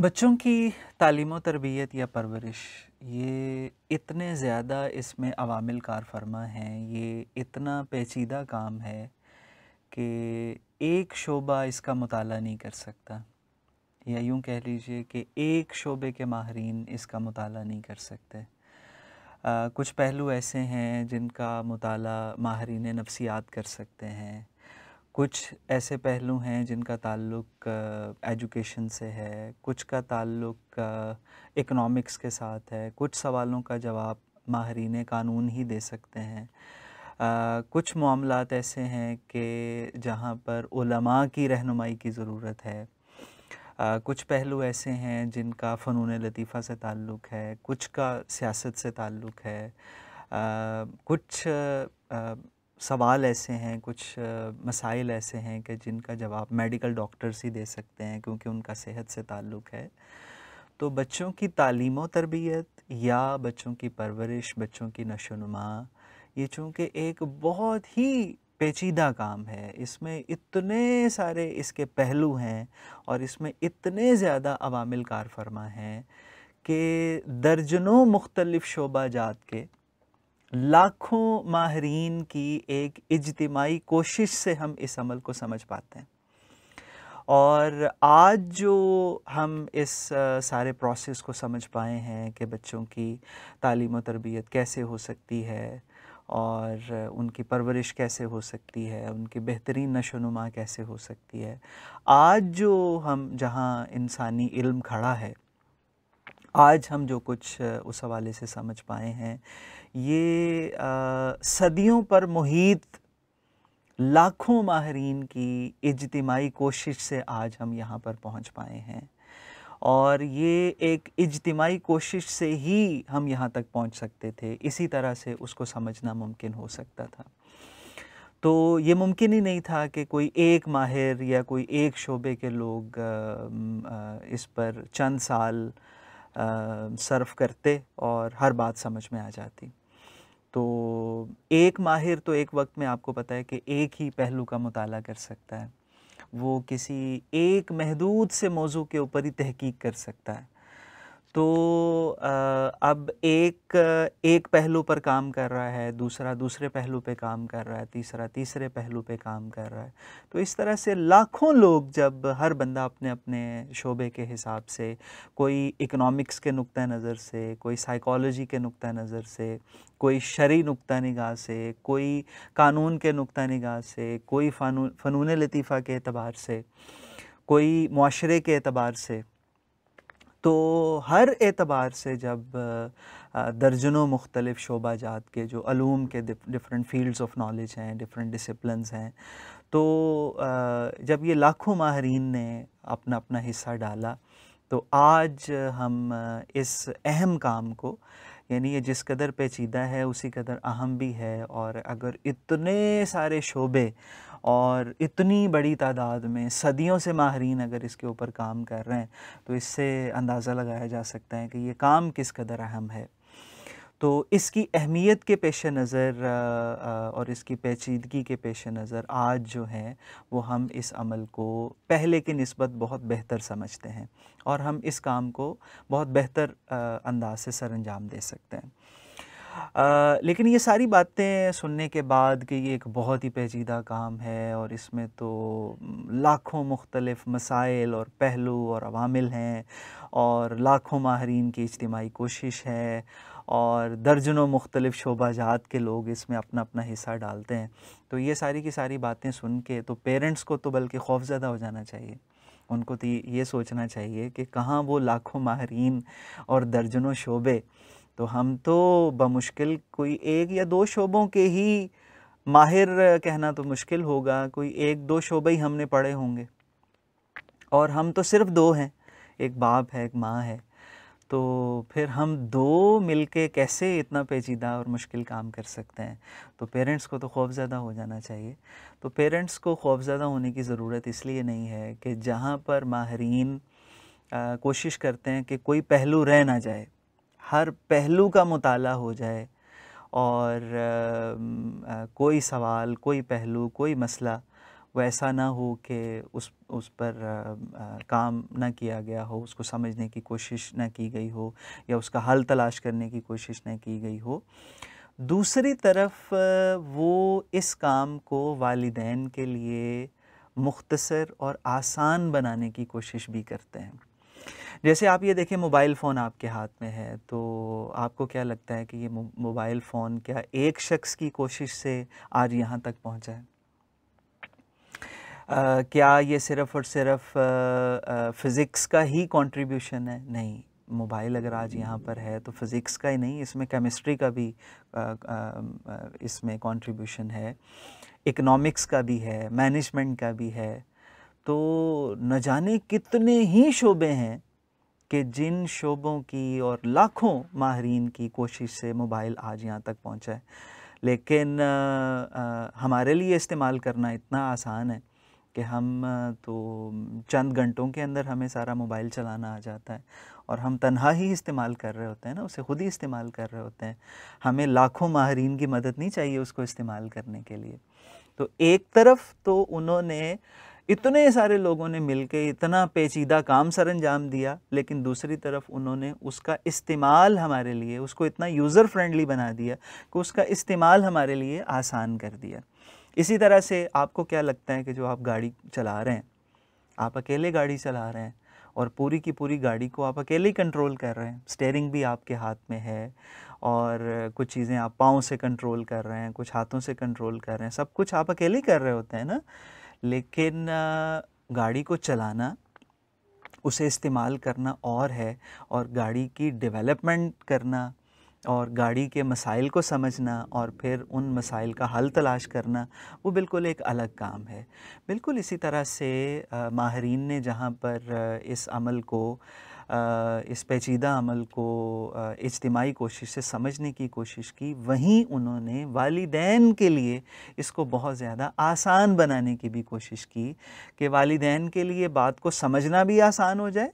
बच्चों की तालीम तरबियत या परवरिश ये इतने ज़्यादा इसमें अवामिल कार फरमा हैं ये इतना पेचीदा काम है कि एक शोबा इसका मताल नहीं कर सकता या यूँ कह लीजिए कि एक शोबे के माहरीन इसका मताल नहीं कर सकते आ, कुछ पहलू ऐसे हैं जिनका मताल माहरीन नफसियात कर सकते हैं कुछ ऐसे पहलू हैं जिनका ताल्लुक एजुकेशन से है कुछ का ताल्लुक इकोनॉमिक्स के साथ है कुछ सवालों का जवाब माहरीन कानून ही दे सकते हैं आ, कुछ मामला ऐसे हैं कि जहाँ पर उलमा की रहनुमाई की ज़रूरत है आ, कुछ पहलू ऐसे हैं जिनका फ़नून लतीफ़ा से ताल्लुक़ है कुछ का सियासत से ताल्लुक़ है आ, कुछ सवाल ऐसे हैं कुछ मसाइल ऐसे हैं कि जिनका जवाब मेडिकल डॉक्टर्स ही दे सकते हैं क्योंकि उनका सेहत से ताल्लुक़ है तो बच्चों की तालीम तरबियत या बच्चों की परवरिश बच्चों की नशोनुमा ये चूँकि एक बहुत ही पेचीदा काम है इसमें इतने सारे इसके पहलू हैं और इसमें इतने ज़्यादा अवामिल कार फरमा हैं कि दर्जनों मुख्तलिफ़ शोबा जात के लाखों माहरीन की एक इजतमाही कोशिश से हम इस अमल को समझ पाते हैं और आज जो हम इस सारे प्रोसेस को समझ पाए हैं कि बच्चों की तालीम और तरबियत कैसे हो सकती है और उनकी परवरिश कैसे हो सकती है उनकी बेहतरीन नशो नुमा कैसे हो सकती है आज जो हम जहाँ इंसानी इल्म खड़ा है आज हम जो कुछ उस हवाले से समझ पाए हैं ये आ, सदियों पर मुहित लाखों माहरीन की इजतमाही कोशिश से आज हम यहाँ पर पहुँच पाए हैं और ये एक इजतमाही कोशिश से ही हम यहाँ तक पहुँच सकते थे इसी तरह से उसको समझना मुमकिन हो सकता था तो ये मुमकिन ही नहीं था कि कोई एक माहिर या कोई एक शोबे के लोग इस पर चंद साल सर्व करते और हर बात समझ में आ जाती तो एक माहिर तो एक वक्त में आपको पता है कि एक ही पहलू का मुताला कर सकता है वो किसी एक महदूद से मौजू के ऊपर ही तहकीक कर सकता है तो अब एक एक पहलू पर काम कर रहा है दूसरा दूसरे पहलू पे काम कर रहा है तीसरा तीसरे पहलू पे काम कर रहा है तो इस तरह से लाखों लोग जब हर बंदा अपने अपने शोबे के हिसाब से कोई इकोनॉमिक्स के नुक़ नज़र से कोई साइकोलॉजी के नुक़ नज़र से कोई शरी नुक़ निगाह से कोई कानून के नुक़ निगाह से कोई फ़नून लतीफ़ा के अतबार से कोई माशरे के अतबार से तो हर एतबार से जब दर्जनों मुख्तलिफ़ शोबा जात के जो अलूम के डिफरेंट फील्ड्स ऑफ नॉलेज हैं डिफरेंट डिसिप्लिनस हैं तो जब ये लाखों माहरीन ने अपना अपना हिस्सा डाला तो आज हम इस अहम काम को यानी ये जिस कदर पेचीदा है उसी कदर अहम भी है और अगर इतने सारे शोबे और इतनी बड़ी तादाद में सदियों से माहरीन अगर इसके ऊपर काम कर रहे हैं तो इससे अंदाज़ा लगाया जा सकता है कि ये काम किस कदर अहम है तो इसकी अहमियत के पेश नज़र और इसकी पेचीदगी के पेश नज़र आज जो है वो हम इस अमल को पहले की नस्बत बहुत बेहतर समझते हैं और हम इस काम को बहुत बेहतर अंदाज से सर अंजाम दे सकते हैं आ, लेकिन ये सारी बातें सुनने के बाद कि ये एक बहुत ही पेचीदा काम है और इसमें तो लाखों मुख्तलफ मसाइल और पहलू और अवामिल हैं और लाखों माहरीन की इज्तमाही कोशिश है और दर्जनों मुख्तलिफ शोबा जात के लोग इसमें अपना अपना हिस्सा डालते हैं तो ये सारी की सारी बातें सुन के तो पेरेंट्स को तो बल्कि खौफज़दा हो जाना चाहिए उनको तो ये सोचना चाहिए कि कहाँ वो लाखों माहरीन और दर्जनों शोबे तो हम तो बमुश्किल कोई एक या दो शोबों के ही माहिर कहना तो मुश्किल होगा कोई एक दो शोबे ही हमने पढ़े होंगे और हम तो सिर्फ दो हैं एक बाप है एक माँ है तो फिर हम दो मिलके कैसे इतना पेचीदा और मुश्किल काम कर सकते हैं तो पेरेंट्स को तो खौफ ज़्यादा हो जाना चाहिए तो पेरेंट्स को खौफज़दा होने की ज़रूरत इसलिए नहीं है कि जहाँ पर माहरीन कोशिश करते हैं कि कोई पहलू रह ना जाए हर पहलू का मताल हो जाए और आ, आ, कोई सवाल कोई पहलू कोई मसला वो ऐसा ना हो कि उस उस पर आ, आ, काम ना किया गया हो उसको समझने की कोशिश ना की गई हो या उसका हल तलाश करने की कोशिश ना की गई हो दूसरी तरफ वो इस काम को वालदेन के लिए मुख्तसर और आसान बनाने की कोशिश भी करते हैं जैसे आप ये देखें मोबाइल फ़ोन आपके हाथ में है तो आपको क्या लगता है कि ये मोबाइल फ़ोन क्या एक शख्स की कोशिश से आज यहाँ तक पहुँचा है Uh, क्या ये सिर्फ़ और सिर्फ फ़िज़िक्स का ही कंट्रीब्यूशन है नहीं मोबाइल अगर आज यहाँ पर है तो फ़िज़िक्स का ही नहीं इसमें केमिस्ट्री का भी uh, uh, इसमें कंट्रीब्यूशन है इकोनॉमिक्स का भी है मैनेजमेंट का भी है तो न जाने कितने ही शोबे हैं कि जिन शोबों की और लाखों माहरीन की कोशिश से मोबाइल आज यहाँ तक पहुँचा है लेकिन आ, आ, हमारे लिए इस्तेमाल करना इतना आसान है कि हम तो चंद घंटों के अंदर हमें सारा मोबाइल चलाना आ जाता है और हम तनहा ही इस्तेमाल कर रहे होते हैं ना उसे ख़ुद ही इस्तेमाल कर रहे होते हैं हमें लाखों माहरीन की मदद नहीं चाहिए उसको इस्तेमाल करने के लिए तो एक तरफ तो उन्होंने इतने सारे लोगों ने के इतना पेचीदा काम सर अंजाम दिया लेकिन दूसरी तरफ उन्होंने उसका इस्तेमाल हमारे लिए उसको इतना यूज़र फ्रेंडली बना दिया कि उसका इस्तेमाल हमारे लिए आसान कर दिया इसी तरह से आपको क्या लगता है कि जो आप गाड़ी चला रहे हैं आप अकेले गाड़ी चला रहे हैं और पूरी की पूरी गाड़ी को आप अकेले कंट्रोल कर रहे हैं स्टेयरिंग भी आपके हाथ में है और कुछ चीज़ें आप पाँव से कंट्रोल कर रहे हैं कुछ हाथों से कंट्रोल कर रहे हैं सब कुछ आप अकेले कर रहे होते हैं ना लेकिन गाड़ी को चलाना उसे इस्तेमाल करना और है और गाड़ी की डेवलपमेंट करना और गाड़ी के मसाइल को समझना और फिर उन मसाइल का हल तलाश करना वो बिल्कुल एक अलग काम है बिल्कुल इसी तरह से माहरीन ने जहाँ पर इस अमल को इस पेचीदा अमल को इज्तमाही कोशिश से समझने की कोशिश की वहीं उन्होंने वालदे के लिए इसको बहुत ज़्यादा आसान बनाने की भी कोशिश की कि वालदे के लिए बात को समझना भी आसान हो जाए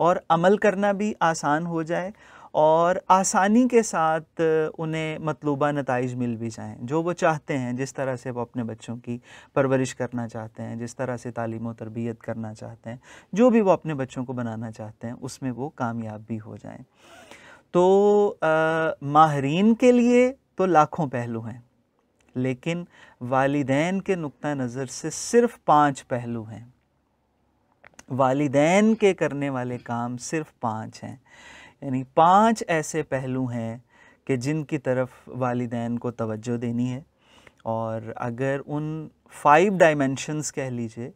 और अमल करना भी आसान हो जाए और आसानी के साथ उन्हें मतलूबा नतज मिल भी जाएँ जो वो चाहते हैं जिस तरह से वो अपने बच्चों की परवरिश करना चाहते हैं जिस तरह से तालीम व तरबियत करना चाहते हैं जो भी वो अपने बच्चों को बनाना चाहते हैं उसमें वो कामयाब भी हो जाएँ तो आ, माहरीन के लिए तो लाखों पहलू हैं लेकिन वालदेन के नुक़ नज़र से सिर्फ़ पाँच पहलू हैं वालदेन के करने वाले काम सिर्फ़ पाँच हैं यानी पांच ऐसे पहलू हैं कि जिनकी तरफ वालदेन को तवज्जो देनी है और अगर उन फाइव डायमेंशनस कह लीजिए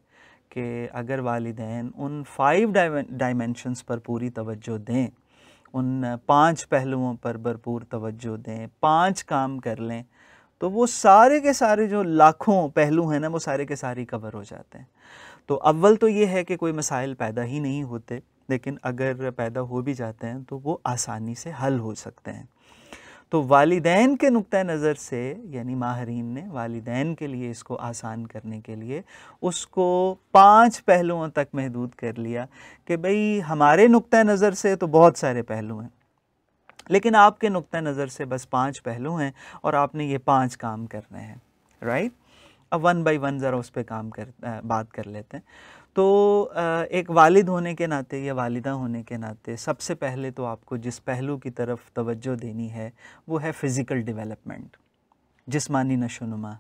कि अगर वालदान उन फाइव डायमेंशनस पर पूरी तवज्जो दें उन पांच पहलुओं पर भरपूर तवज्जो दें पांच काम कर लें तो वो सारे के सारे जो लाखों पहलू हैं ना वो सारे के सारे कवर हो जाते हैं तो अव्वल तो ये है कि कोई मसाइल पैदा ही नहीं होते लेकिन अगर पैदा हो भी जाते हैं तो वो आसानी से हल हो सकते हैं तो वालदेन के नुक़ नज़र से यानी माहरीन ने वालदेन के लिए इसको आसान करने के लिए उसको पांच पहलुओं तक महदूद कर लिया कि भई हमारे नुक़ नज़र से तो बहुत सारे पहलू हैं लेकिन आपके नुक़ नज़र से बस पांच पहलू हैं और आपने ये पांच काम करने हैं राइट अब वन बाई वन ज़रा उस पर काम कर बात कर लेते हैं तो एक वालिद होने के नाते या वालिदा होने के नाते सबसे पहले तो आपको जिस पहलू की तरफ तवज्जो देनी है वो है फ़िज़िकल डेवलपमेंट जिस्मानी नशोनुमा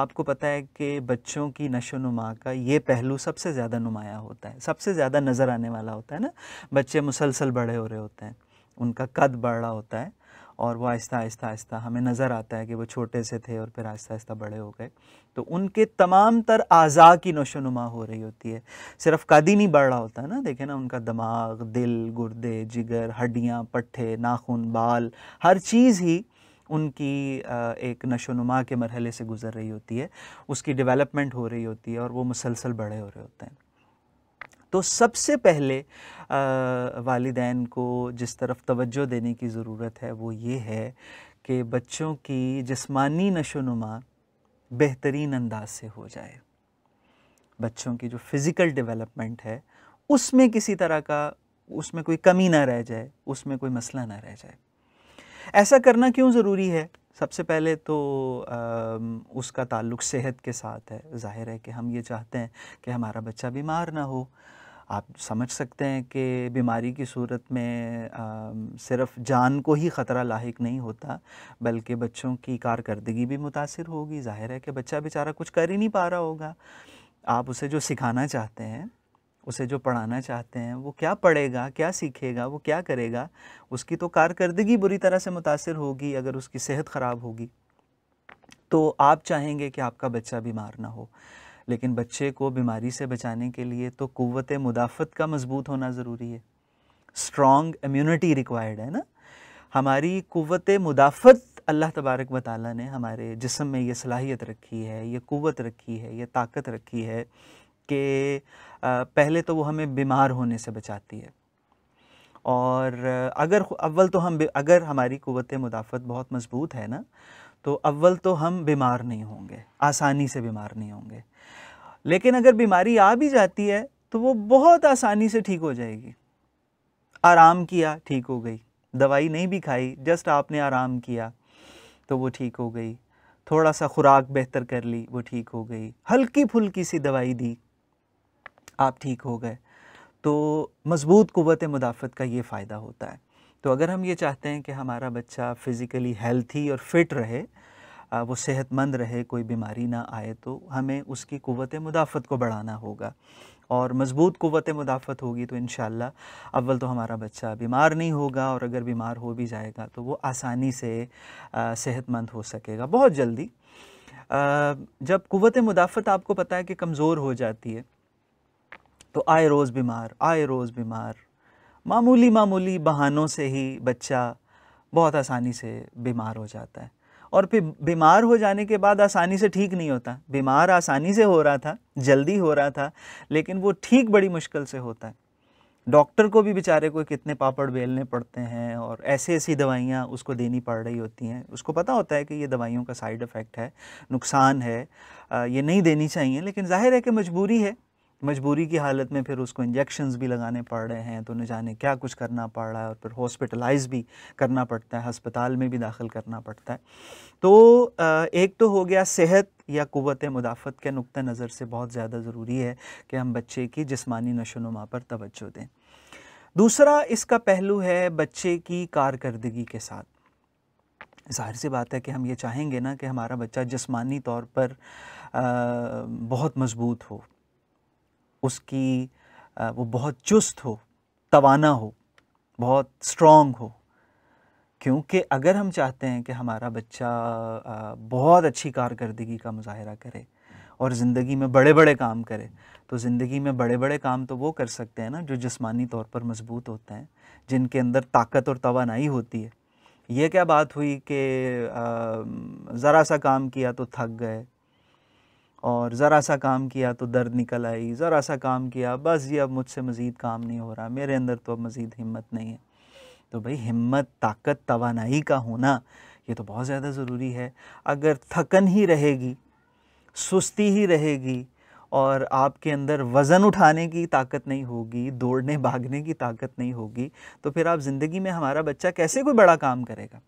आपको पता है कि बच्चों की नशोनुमा का ये पहलू सबसे ज़्यादा नुमाया होता है सबसे ज़्यादा नज़र आने वाला होता है ना बच्चे मुसलसल बड़े हो रहे होते हैं उनका कद बढ़ रहा होता है और वो आहिस्ता आहिस्ता आहिस्ता हमें नज़र आता है कि वो छोटे से थे और फिर आहिस्ता आहिस्ता बड़े हो गए तो उनके तमाम तर अज़ा की नशोनुमा हो रही होती है सिर्फ कद ही नहीं बढ़ रहा होता है ना देखें ना उनका दिमाग दिल गुर्दे जिगर हड्डियाँ पट्ठे नाखून बाल हर चीज़ ही उनकी एक नशोनुमा के मरहले से गुज़र रही होती है उसकी डेवलपमेंट हो रही होती है और वो मुसलसल बड़े हो रहे होते हैं तो सबसे पहले वालदान को जिस तरफ तवज्जो देने की ज़रूरत है वो ये है कि बच्चों की जिस्मानी नशोनुमा बेहतरीन अंदाज से हो जाए बच्चों की जो फ़िज़िकल डेवलपमेंट है उसमें किसी तरह का उसमें कोई कमी ना रह जाए उसमें कोई मसला ना रह जाए ऐसा करना क्यों ज़रूरी है सबसे पहले तो आ, उसका ताल्लुक सेहत के साथ है जाहिर है कि हम ये चाहते हैं कि हमारा बच्चा बीमार ना हो आप समझ सकते हैं कि बीमारी की सूरत में आ, सिर्फ जान को ही ख़तरा लाक नहीं होता बल्कि बच्चों की कारकर्दगी भी मुतासर होगी जाहिर है कि बच्चा बेचारा कुछ कर ही नहीं पा रहा होगा आप उसे जो सिखाना चाहते हैं उसे जो पढ़ाना चाहते हैं वो क्या पढ़ेगा क्या सीखेगा वो क्या करेगा उसकी तो कारकर्दगी बुरी तरह से मुतासर होगी अगर उसकी सेहत ख़राब होगी तो आप चाहेंगे कि आपका बच्चा बीमार ना हो लेकिन बच्चे को बीमारी से बचाने के लिए तो क़वत मुदाफ़त का मजबूत होना ज़रूरी है स्ट्रॉन्ग इम्यूनिटी रिक्वायर्ड है ना हमारी क़वत मुदाफ़त अल्लाह तबारक व ने हमारे जिसम में ये सलाहियत रखी है ये क़वत रखी है ये ताकत रखी है कि पहले तो वो हमें बीमार होने से बचाती है और अगर अव्वल तो हम अगर हमारी क़वत मुदाफ़त बहुत मज़बूत है ना तो अव्वल तो हम बीमार नहीं होंगे आसानी से बीमार नहीं होंगे लेकिन अगर बीमारी आ भी जाती है तो वो बहुत आसानी से ठीक हो जाएगी आराम किया ठीक हो गई दवाई नहीं भी खाई जस्ट आपने आराम किया तो वो ठीक हो गई थोड़ा सा खुराक बेहतर कर ली वो ठीक हो गई हल्की फुल्की सी दवाई दी आप ठीक हो गए तो मजबूत कुत मुदाफ़त का ये फ़ायदा होता है तो अगर हम ये चाहते हैं कि हमारा बच्चा फ़िज़िकली हेल्थी और फिट रहे वो सेहतमंद रहे कोई बीमारी ना आए तो हमें उसकी क़वत मुदाफ़त को बढ़ाना होगा और मज़बूत क़वत मुदाफ़त होगी तो इन अव्वल तो हमारा बच्चा बीमार नहीं होगा और अगर बीमार हो भी जाएगा तो वो आसानी से सेहतमंद हो सकेगा बहुत जल्दी जब क़वत मुदाफ़त आपको पता है कि कमज़ोर हो जाती है तो आए रोज़ बीमार आए रोज़ बीमार मामूली मामूली बहानों से ही बच्चा बहुत आसानी से बीमार हो जाता है और फिर बीमार हो जाने के बाद आसानी से ठीक नहीं होता बीमार आसानी से हो रहा था जल्दी हो रहा था लेकिन वो ठीक बड़ी मुश्किल से होता है डॉक्टर को भी बेचारे को कितने पापड़ बेलने पड़ते हैं और ऐसी ऐसी दवाइयाँ उसको देनी पड़ रही होती हैं उसको पता होता है कि ये दवाइयों का साइड इफ़ेक्ट है नुकसान है ये नहीं देनी चाहिए लेकिन जाहिर है कि मजबूरी है मजबूरी की हालत में फिर उसको इंजेक्शन भी लगाने पड़ रहे हैं तो न जाने क्या कुछ करना पड़ रहा है और फिर हॉस्पिटलाइज भी करना पड़ता है हस्पताल में भी दाखिल करना पड़ता है तो एक तो हो गया सेहत या क़वत मुदाफ़त के नुक़ नज़र से बहुत ज़्यादा ज़रूरी है कि हम बच्चे की जिसमानी नशोनुमा पर तोज्जो दें दूसरा इसका पहलू है बच्चे की कारकर्दगी के साथ जाहिर सी बात है कि हम ये चाहेंगे ना कि हमारा बच्चा जिस्मानी तौर पर आ, बहुत मजबूत हो उसकी वो बहुत चुस्त हो तवाना हो बहुत स्ट्रॉन्ग हो क्योंकि अगर हम चाहते हैं कि हमारा बच्चा बहुत अच्छी कारकर्दगी का मुजाहरा करे और ज़िंदगी में बड़े बड़े काम करे तो ज़िंदगी में बड़े बड़े काम तो वो कर सकते हैं ना जो जिस्मानी तौर पर मजबूत होते हैं जिनके अंदर ताकत और तोानाई होती है ये क्या बात हुई कि ज़रा सा काम किया तो थक गए और ज़रा सा काम किया तो दर्द निकल आई ज़रा सा काम किया बस ये अब मुझसे मज़ीद काम नहीं हो रहा मेरे अंदर तो अब मज़ीद हिम्मत नहीं है तो भाई हिम्मत ताकत तोानाई का होना ये तो बहुत ज़्यादा ज़रूरी है अगर थकन ही रहेगी सुस्ती ही रहेगी और आपके अंदर वज़न उठाने की ताकत नहीं होगी दौड़ने भागने की ताकत नहीं होगी तो फिर आप ज़िंदगी में हमारा बच्चा कैसे कोई बड़ा काम करेगा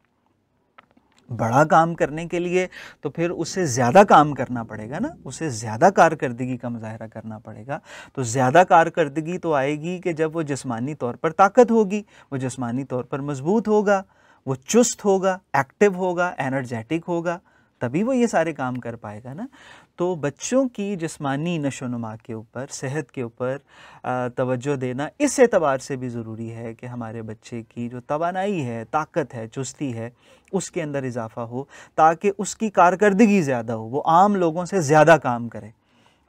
बड़ा काम करने के लिए तो फिर उससे ज़्यादा काम करना पड़ेगा ना उसे ज़्यादा कारकर्दगी का मुजाहरा करना पड़ेगा तो ज़्यादा कारकर्दगी तो आएगी कि जब वो जिस्मानी तौर पर ताकत होगी वो जिस्मानी तौर पर मजबूत होगा वो चुस्त होगा एक्टिव होगा एनर्जेटिक होगा तभी वो ये सारे काम कर पाएगा ना तो बच्चों की जिसमानी नशो नुमा के ऊपर सेहत के ऊपर तवज्जो देना इस एतबार से भी ज़रूरी है कि हमारे बच्चे की जो तोानाई है ताकत है चुस्ती है उसके अंदर इजाफ़ा हो ताकि उसकी कारकर्दगी ज़्यादा हो वो आम लोगों से ज़्यादा काम करे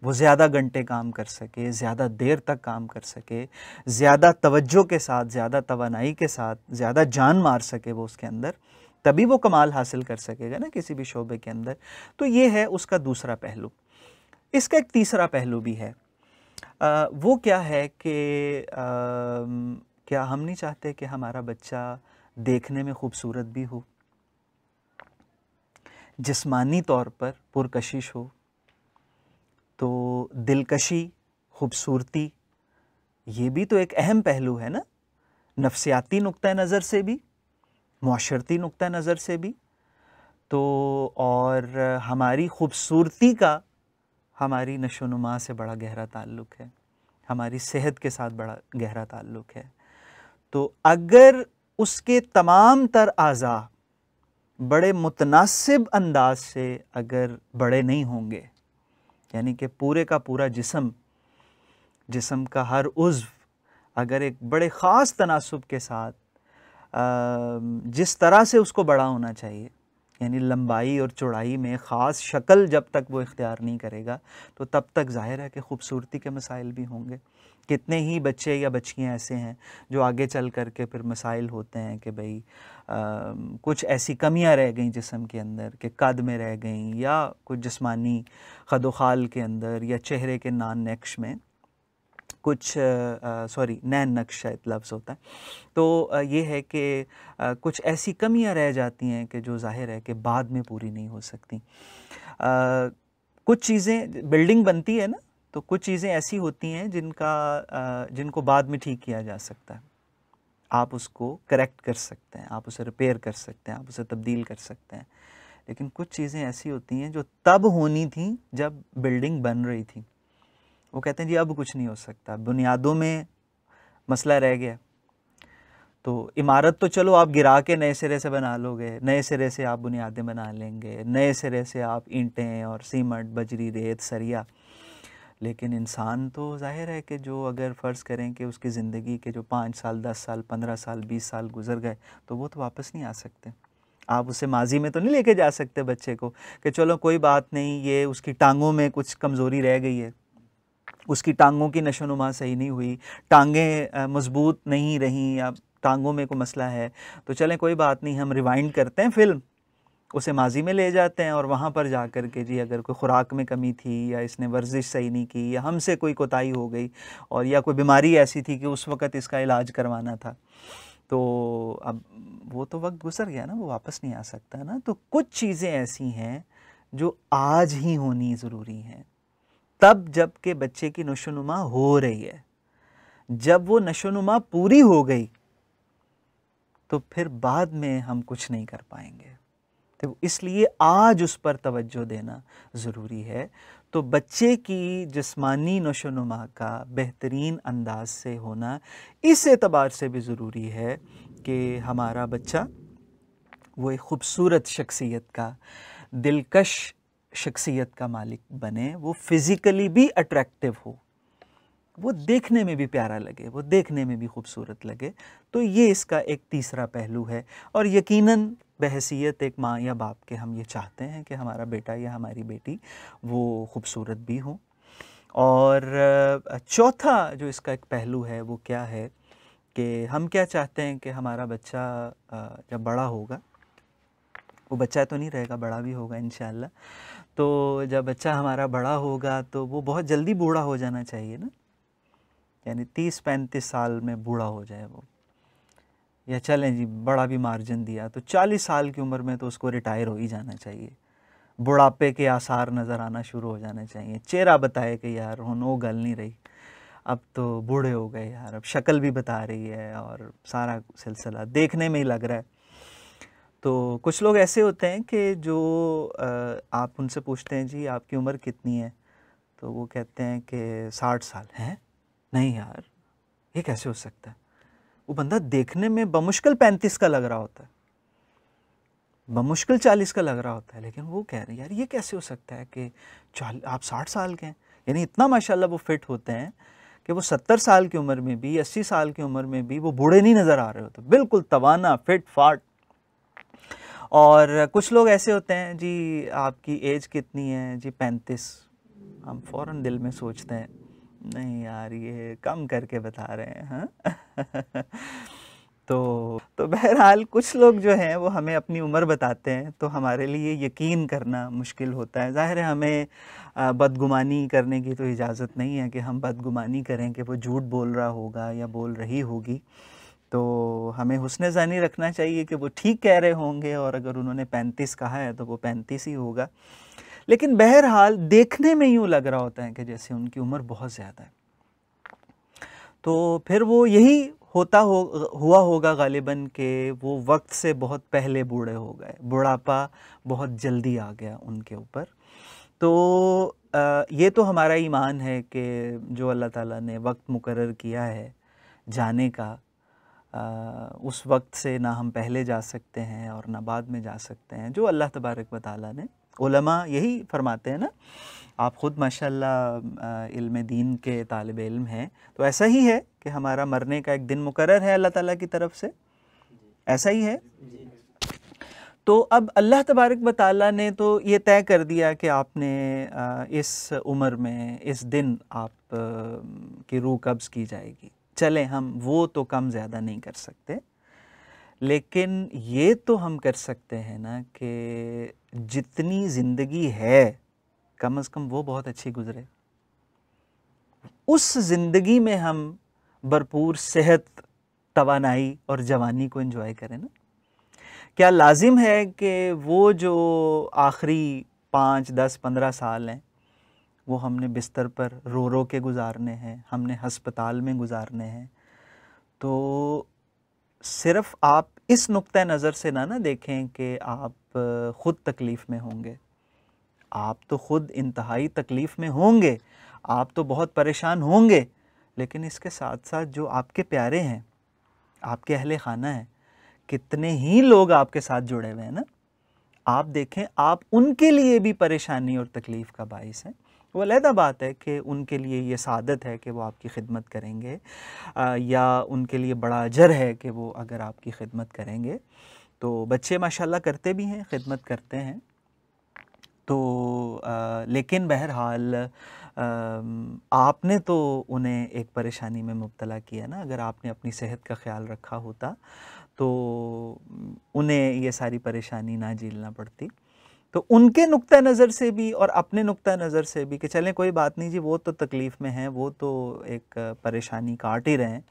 वो ज़्यादा घंटे काम कर सके ज़्यादा देर तक काम कर सके ज़्यादा तवज्जो के साथ ज़्यादा तोानाई के साथ ज़्यादा जान मार सके वो उसके अंदर तभी वो कमाल हासिल कर सकेगा ना किसी भी शोबे के अंदर तो ये है उसका दूसरा पहलू इसका एक तीसरा पहलू भी है आ, वो क्या है कि क्या हम नहीं चाहते कि हमारा बच्चा देखने में खूबसूरत भी हो जिस्मानी तौर पर पुरकशिश हो तो दिलकशी खूबसूरती ये भी तो एक अहम पहलू है ना नफ्सियाती नुक़ नज़र से भी माशरती नुक़ नज़र से भी तो और हमारी ख़ूबसूरती का हमारी नशोनुमा से बड़ा गहरा ताल्लुक़ है हमारी सेहत के साथ बड़ा गहरा ताल्लुक़ है तो अगर उसके तमाम तर अज़ा बड़े मुतनासिब अंदाज से अगर बड़े नहीं होंगे यानी कि पूरे का पूरा जिसम जिसम का हर उज़्व अगर एक बड़े ख़ास तनासब के साथ जिस तरह से उसको बड़ा होना चाहिए यानी लंबाई और चौड़ाई में ख़ास शक्ल जब तक वो इख्तियार नहीं करेगा तो तब तक जाहिर है कि खूबसूरती के मसाइल भी होंगे कितने ही बच्चे या बच्चियाँ ऐसे हैं जो आगे चल कर के फिर मसाइल होते हैं कि भाई आ, कुछ ऐसी कमियाँ रह गई जिसम के अंदर कि कद में रह गई या कुछ जिसमानी खदोखाल के अंदर या चेहरे के नान नेक्श में कुछ सॉरी नैन नक्श शायद लफ्ज़ होता है तो आ, ये है कि कुछ ऐसी कमियां रह जाती हैं कि जो जाहिर है कि बाद में पूरी नहीं हो सकती आ, कुछ चीज़ें बिल्डिंग बनती है ना तो कुछ चीज़ें ऐसी होती हैं जिनका जिनको बाद में ठीक किया जा सकता है आप उसको करेक्ट कर सकते हैं आप उसे रिपेयर कर सकते हैं आप उसे तब्दील कर सकते हैं लेकिन कुछ चीज़ें ऐसी होती हैं जो तब होनी थी जब बिल्डिंग बन रही थी वो कहते हैं जी अब कुछ नहीं हो सकता बुनियादों में मसला रह गया तो इमारत तो चलो आप गिरा के नए सिरे से बना लोगे नए सिरे से आप बुनियादें बना लेंगे नए सिरे से आप ईंटें और सीमेंट बजरी रेत सरिया लेकिन इंसान तो जाहिर है कि जो अगर फ़र्ज़ करें कि उसकी ज़िंदगी के जो पाँच साल दस साल पंद्रह साल बीस साल गुजर गए तो वो तो वापस नहीं आ सकते आप उसे माजी में तो नहीं लेके जा सकते बच्चे को कि चलो कोई बात नहीं ये उसकी टांगों में कुछ कमज़ोरी रह गई है उसकी टांगों की नशोनुमा सही नहीं हुई टांगें मजबूत नहीं रहीं या टांगों में कोई मसला है तो चलें कोई बात नहीं हम रिवाइंड करते हैं फिल्म उसे माजी में ले जाते हैं और वहाँ पर जा कर के जी अगर कोई ख़ुराक में कमी थी या इसने वर्जिश सही नहीं की या हमसे कोई कोताही हो गई और या कोई बीमारी ऐसी थी कि उस वक़्त इसका इलाज करवाना था तो अब वो तो वक्त गुजर गया ना वो वापस नहीं आ सकता ना तो कुछ चीज़ें ऐसी हैं जो आज ही होनी ज़रूरी हैं तब जब के बच्चे की नशोनुमा हो रही है जब वो नशोनुमा पूरी हो गई तो फिर बाद में हम कुछ नहीं कर पाएंगे तो इसलिए आज उस पर तवज्जो देना ज़रूरी है तो बच्चे की जिस्मानी नशोनुमा का बेहतरीन अंदाज से होना इस एतबार से भी ज़रूरी है कि हमारा बच्चा वो एक ख़ूबसूरत शख्सियत का दिलकश शख्सियत का मालिक बने वो फिज़िकली भी अट्रैक्टिव हो वो देखने में भी प्यारा लगे वो देखने में भी खूबसूरत लगे तो ये इसका एक तीसरा पहलू है और यकीनन बहसीत एक माँ या बाप के हम ये चाहते हैं कि हमारा बेटा या हमारी बेटी वो खूबसूरत भी हो और चौथा जो इसका एक पहलू है वो क्या है कि हम क्या चाहते हैं कि हमारा बच्चा जब बड़ा होगा वो बच्चा तो नहीं रहेगा बड़ा भी होगा इन तो जब बच्चा हमारा बड़ा होगा तो वो बहुत जल्दी बूढ़ा हो जाना चाहिए ना यानी तीस पैंतीस साल में बूढ़ा हो जाए वो या चलें जी बड़ा भी मार्जिन दिया तो चालीस साल की उम्र में तो उसको रिटायर हो ही जाना चाहिए बुढ़ापे के आसार नज़र आना शुरू हो जाने चाहिए चेहरा बताए कि यार हूँ वो गल नहीं रही अब तो बूढ़े हो गए यार अब शक्ल भी बता रही है और सारा सिलसिला देखने में ही लग रहा है तो कुछ लोग ऐसे होते हैं कि जो आप उनसे पूछते हैं जी आपकी उम्र कितनी है तो वो कहते हैं कि साठ साल हैं नहीं यार ये कैसे हो सकता है वो बंदा देखने में बमुश्किल पैंतीस का लग रहा होता है बमुश्किल चालीस का लग रहा होता है लेकिन वो कह रहे हैं यार ये कैसे हो सकता है कि चाल आप साठ साल के हैं यानी इतना माशाल्लाह वो फिट होते हैं कि वो सत्तर साल की उम्र में भी अस्सी साल की उम्र में भी वो बूढ़े नहीं नज़र आ रहे होते बिल्कुल तवाना फिट फाट और कुछ लोग ऐसे होते हैं जी आपकी एज कितनी है जी पैंतीस हम फ़ौर दिल में सोचते हैं नहीं यार ये कम करके बता रहे हैं हाँ तो तो बहरहाल कुछ लोग जो हैं वो हमें अपनी उम्र बताते हैं तो हमारे लिए यकीन करना मुश्किल होता है ज़ाहिर है हमें बदगुमानी करने की तो इजाज़त नहीं है कि हम बदगुमानी करें कि वो झूठ बोल रहा होगा या बोल रही होगी तो हमें हुसन ज़ानी रखना चाहिए कि वो ठीक कह रहे होंगे और अगर उन्होंने पैंतीस कहा है तो वो पैंतीस ही होगा लेकिन बहरहाल देखने में यूँ लग रहा होता है कि जैसे उनकी उम्र बहुत ज़्यादा है तो फिर वो यही होता हो हुआ होगा गालिबन के वो वक्त से बहुत पहले बूढ़े हो गए बुढ़ापा बहुत जल्दी आ गया उनके ऊपर तो आ, ये तो हमारा ईमान है कि जो अल्लाह ताला ने वक्त मुकर किया है जाने का उस वक्त से ना हम पहले जा सकते हैं और ना बाद में जा सकते हैं जो अल्लाह तबारक व ताली ने उलमा यही फरमाते हैं ना आप ख़ुद माशाल्लाह इल्म दीन के तालब इल्म हैं तो ऐसा ही है कि हमारा मरने का एक दिन मुकर है अल्लाह ताला की तरफ से ऐसा ही है तो अब अल्लाह तबारक व ने तो ये तय कर दिया कि आपने इस उम्र में इस दिन आप की रूह कब्ज़ की जाएगी चले हम वो तो कम ज़्यादा नहीं कर सकते लेकिन ये तो हम कर सकते हैं ना कि जितनी ज़िंदगी है कम से कम वो बहुत अच्छी गुजरे उस ज़िंदगी में हम भरपूर सेहत तवानाई और जवानी को इन्जॉय करें ना क्या लाजिम है कि वो जो आखिरी पाँच दस पंद्रह साल हैं वो हमने बिस्तर पर रो रो के गुजारने हैं हमने हस्पताल में गुजारने हैं तो सिर्फ आप इस नुक़ नज़र से ना ना देखें कि आप ख़ुद तकलीफ़ में होंगे आप तो ख़ुद इंतहाई तकलीफ़ में होंगे आप तो बहुत परेशान होंगे लेकिन इसके साथ साथ जो आपके प्यारे हैं आपके अहल खाना है कितने ही लोग आपके साथ जुड़े हुए हैं ना आप देखें आप उनके लिए भी परेशानी और तकलीफ़ का बायस हैं वो अलहदा बात है कि उनके लिए ये सादत है कि वो आपकी खिदमत करेंगे आ, या उनके लिए बड़ा अजर है कि वो अगर आपकी खिदमत करेंगे तो बच्चे माशाल्लाह करते भी हैं खिदमत करते हैं तो आ, लेकिन बहरहाल आपने तो उन्हें एक परेशानी में मुबतला किया ना अगर आपने अपनी सेहत का ख्याल रखा होता तो उन्हें ये सारी परेशानी ना झेलना पड़ती तो उनके नुक़ नज़र से भी और अपने नुक़ नज़र से भी कि चलें कोई बात नहीं जी वो तो तकलीफ़ में हैं वो तो एक परेशानी काट ही रहे हैं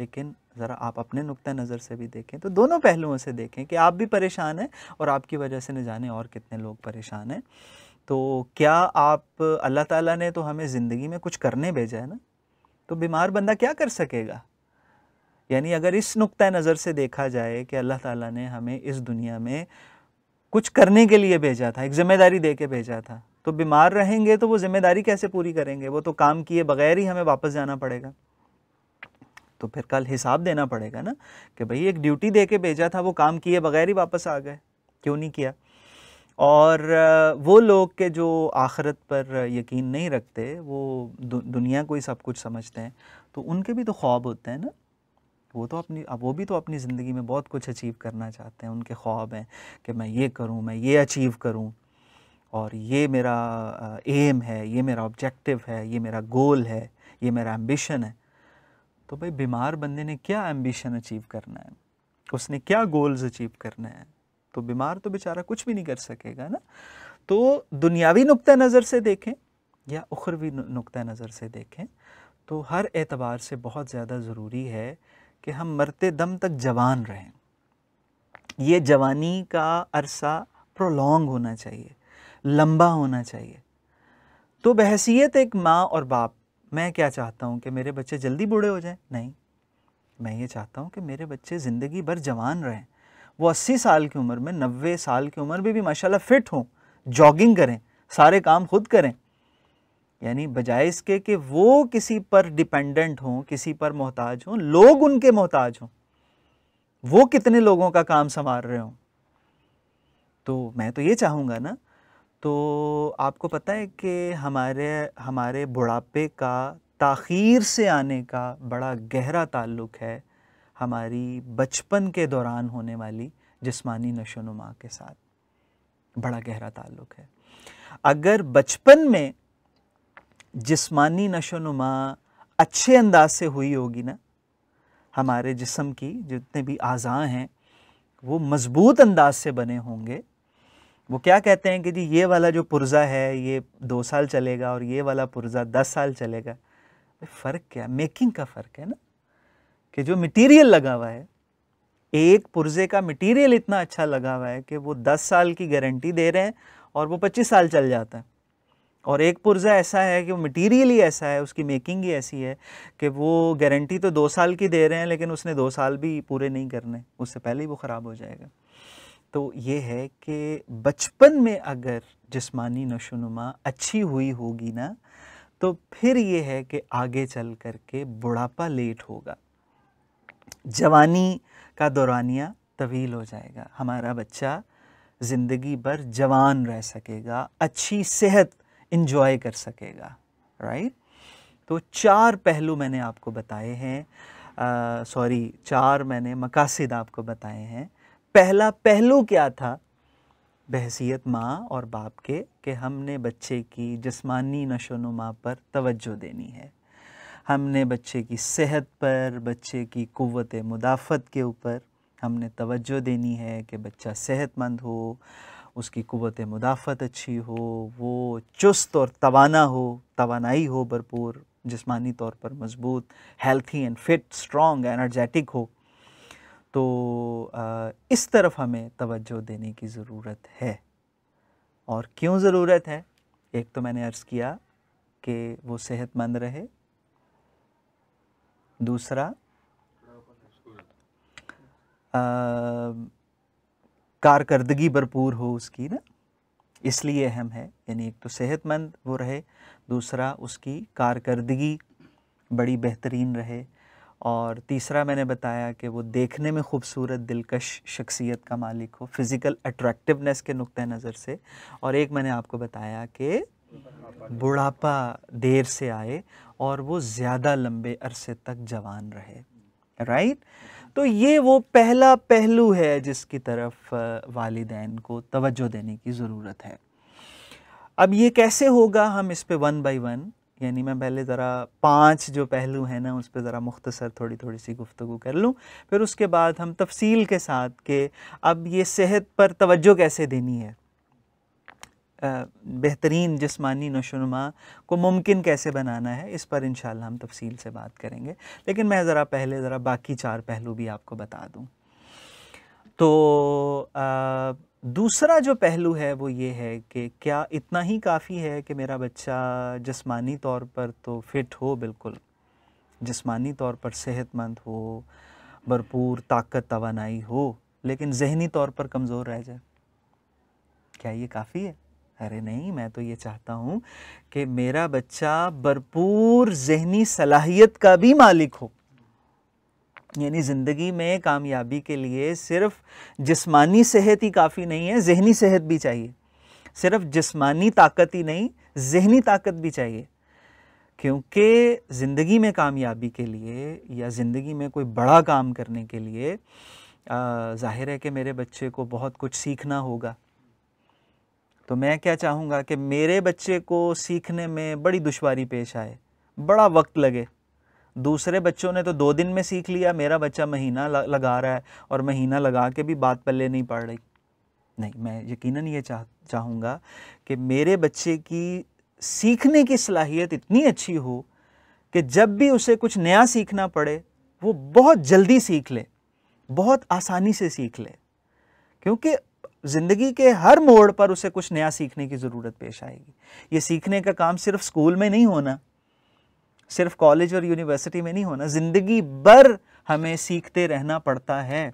लेकिन ज़रा आप अपने नुक़ नज़र से भी देखें तो दोनों पहलुओं से देखें कि आप भी परेशान हैं और आपकी वजह से न जाने और कितने लोग परेशान हैं तो क्या आप अल्लाह ताला ने तो हमें ज़िंदगी में कुछ करने भेजा है ना तो बीमार बंदा क्या कर सकेगा यानी अगर इस नुक़ नज़र से देखा जाए कि अल्लाह ताला ने हमें इस दुनिया में कुछ करने के लिए भेजा था एक जिम्मेदारी दे के भेजा था तो बीमार रहेंगे तो वो जिम्मेदारी कैसे पूरी करेंगे वो तो काम किए बगैर ही हमें वापस जाना पड़ेगा तो फिर कल हिसाब देना पड़ेगा ना कि भाई एक ड्यूटी दे के भेजा था वो काम किए बगैर ही वापस आ गए क्यों नहीं किया और वो लोग के जो आखरत पर यकीन नहीं रखते वो दु, दुनिया को ही सब कुछ समझते हैं तो उनके भी तो ख्वाब होते हैं ना वो तो अपनी अब वो भी तो अपनी ज़िंदगी में बहुत कुछ अचीव करना चाहते हैं उनके ख्वाब हैं कि मैं ये करूँ मैं ये अचीव करूँ और ये मेरा एम है ये मेरा ऑब्जेक्टिव है ये मेरा गोल है ये मेरा एम्बिशन है तो भाई बीमार बंदे ने क्या एम्बिशन अचीव करना है उसने क्या गोल्स अचीव करना है तो बीमार तो बेचारा कुछ भी नहीं कर सकेगा ना तो दुनियावी नुक़ नज़र से देखें या उखरवी नुक़ नज़र से देखें तो हर एतबार से बहुत ज़्यादा ज़रूरी है कि हम मरते दम तक जवान रहें ये जवानी का अरसा प्रोलॉन्ग होना चाहिए लंबा होना चाहिए तो बहसीत एक माँ और बाप मैं क्या चाहता हूँ कि मेरे बच्चे जल्दी बूढ़े हो जाएं नहीं मैं ये चाहता हूँ कि मेरे बच्चे ज़िंदगी भर जवान रहें वो अस्सी साल की उम्र में नब्बे साल की उम्र में भी, भी माशाल्लाह फ़िट हों जॉगिंग करें सारे काम खुद करें यानी बजाय इसके कि वो किसी पर डिपेंडेंट हों किसी पर मोहताज हों लोग उनके मोहताज हों वो कितने लोगों का काम संवार रहे हों तो मैं तो ये चाहूँगा ना तो आपको पता है कि हमारे हमारे बुढ़ापे का ताखीर से आने का बड़ा गहरा ताल्लुक़ है हमारी बचपन के दौरान होने वाली जिस्मानी नशोनुमा के साथ बड़ा गहरा ताल्लुक़ है अगर बचपन में जिस्मानी नशो नुमा अच्छे अंदाज से हुई होगी ना हमारे जिसम की जितने भी आज़ा हैं वो मज़बूत अंदाज से बने होंगे वो क्या कहते हैं कि जी ये वाला जो पुर्ज़ा है ये दो साल चलेगा और ये वाला पुर्ज़ा दस साल चलेगा फ़र्क क्या मेकिंग का फ़र्क है ना कि जो मटेरियल लगा हुआ है एक पुर्ज़े का मटेरियल इतना अच्छा लगा हुआ है कि वो दस साल की गारंटी दे रहे हैं और वो पच्चीस साल चल जाता है और एक पुर्ज़ा ऐसा है कि वो मटीरियल ही ऐसा है उसकी मेकिंग ही ऐसी है कि वो गारंटी तो दो साल की दे रहे हैं लेकिन उसने दो साल भी पूरे नहीं करने उससे पहले ही वो ख़राब हो जाएगा तो ये है कि बचपन में अगर नशो नशोनुमा अच्छी हुई होगी ना तो फिर ये है कि आगे चल कर के बुढ़ापा लेट होगा जवानी का दौरानिया तवील हो जाएगा हमारा बच्चा ज़िंदगी भर जवान रह सकेगा अच्छी सेहत इन्जॉय कर सकेगा राइट तो चार पहलू मैंने आपको बताए हैं सॉरी चार मैंने मकासद आपको बताए हैं पहला पहलू क्या था बहसीत माँ और बाप के कि हमने बच्चे की नशो नशोनुमा पर तवज्जो देनी है हमने बच्चे की सेहत पर बच्चे की क़वत मुदाफ़त के ऊपर हमने तवज्जो देनी है कि बच्चा सेहतमंद हो उसकी कुत मुदाफ़त अच्छी हो वो चुस्त और तवाना हो तवानाई हो भरपूर जिसमानी तौर पर मजबूत healthy and fit strong energetic हो तो इस तरफ हमें तवज्जो देने की ज़रूरत है और क्यों ज़रूरत है एक तो मैंने अर्ज़ किया कि वो सेहतमंद रहे दूसरा आ, कारकर्दगी भरपूर हो उसकी ना इसलिए अहम है यानी एक तो सेहतमंद वो रहे दूसरा उसकी कारकर्दगी बड़ी बेहतरीन रहे और तीसरा मैंने बताया कि वो देखने में खूबसूरत दिलकश शख्सियत का मालिक हो फिज़िकल अट्रैक्टिवनेस के नुक़ नज़र से और एक मैंने आपको बताया कि बुढ़ापा देर से आए और वो ज़्यादा लंबे अरसे तक जवान रहे राइट right? तो ये वो पहला पहलू है जिसकी तरफ वालदेन को तवज्जो देने की ज़रूरत है अब ये कैसे होगा हम इस पर वन बाई वन यानी मैं पहले ज़रा पांच जो पहलू हैं ना उस पर ज़रा मुख्तसर थोड़ी थोड़ी सी गुफ्तु कर लूँ फिर उसके बाद हम तफसील के साथ के अब ये सेहत पर तवज्जो कैसे देनी है बेहतरीन जिसमानी नशोनुमा को मुमकिन कैसे बनाना है इस पर इन हम तफसील से बात करेंगे लेकिन मैं ज़रा पहले ज़रा बाकी चार पहलू भी आपको बता दूँ तो आ, दूसरा जो पहलू है वो ये है कि क्या इतना ही काफ़ी है कि मेरा बच्चा जिसमानी तौर पर तो फिट हो बिल्कुल जिसमानी तौर पर सेहतमंद हो भरपूर ताकत तोानाई हो लेकिन जहनी तौर पर कमज़ोर रह जाए क्या ये काफ़ी है अरे नहीं मैं तो ये चाहता हूँ कि मेरा बच्चा भरपूर जहनी सलाहियत का भी मालिक हो यानी ज़िंदगी में कामयाबी के लिए सिर्फ जिस्मानी सेहत ही काफ़ी नहीं है जहनी सेहत भी चाहिए सिर्फ जिस्मानी ताकत ही नहीं जहनी ताकत भी चाहिए क्योंकि ज़िंदगी में कामयाबी के लिए या ज़िंदगी में कोई बड़ा काम करने के लिए ज़ाहिर है कि मेरे बच्चे को बहुत कुछ सीखना होगा तो मैं क्या चाहूँगा कि मेरे बच्चे को सीखने में बड़ी दुशारी पेश आए बड़ा वक्त लगे दूसरे बच्चों ने तो दो दिन में सीख लिया मेरा बच्चा महीना लगा रहा है और महीना लगा के भी बात पल्ले नहीं पड़ रही नहीं मैं यकीनन ये चाह चाहूँगा कि मेरे बच्चे की सीखने की सलाहियत इतनी अच्छी हो कि जब भी उसे कुछ नया सीखना पड़े वो बहुत जल्दी सीख ले बहुत आसानी से सीख ले क्योंकि ज़िंदगी के हर मोड़ पर उसे कुछ नया सीखने की ज़रूरत पेश आएगी ये सीखने का काम सिर्फ स्कूल में नहीं होना सिर्फ कॉलेज और यूनिवर्सिटी में नहीं होना ज़िंदगी भर हमें सीखते रहना पड़ता है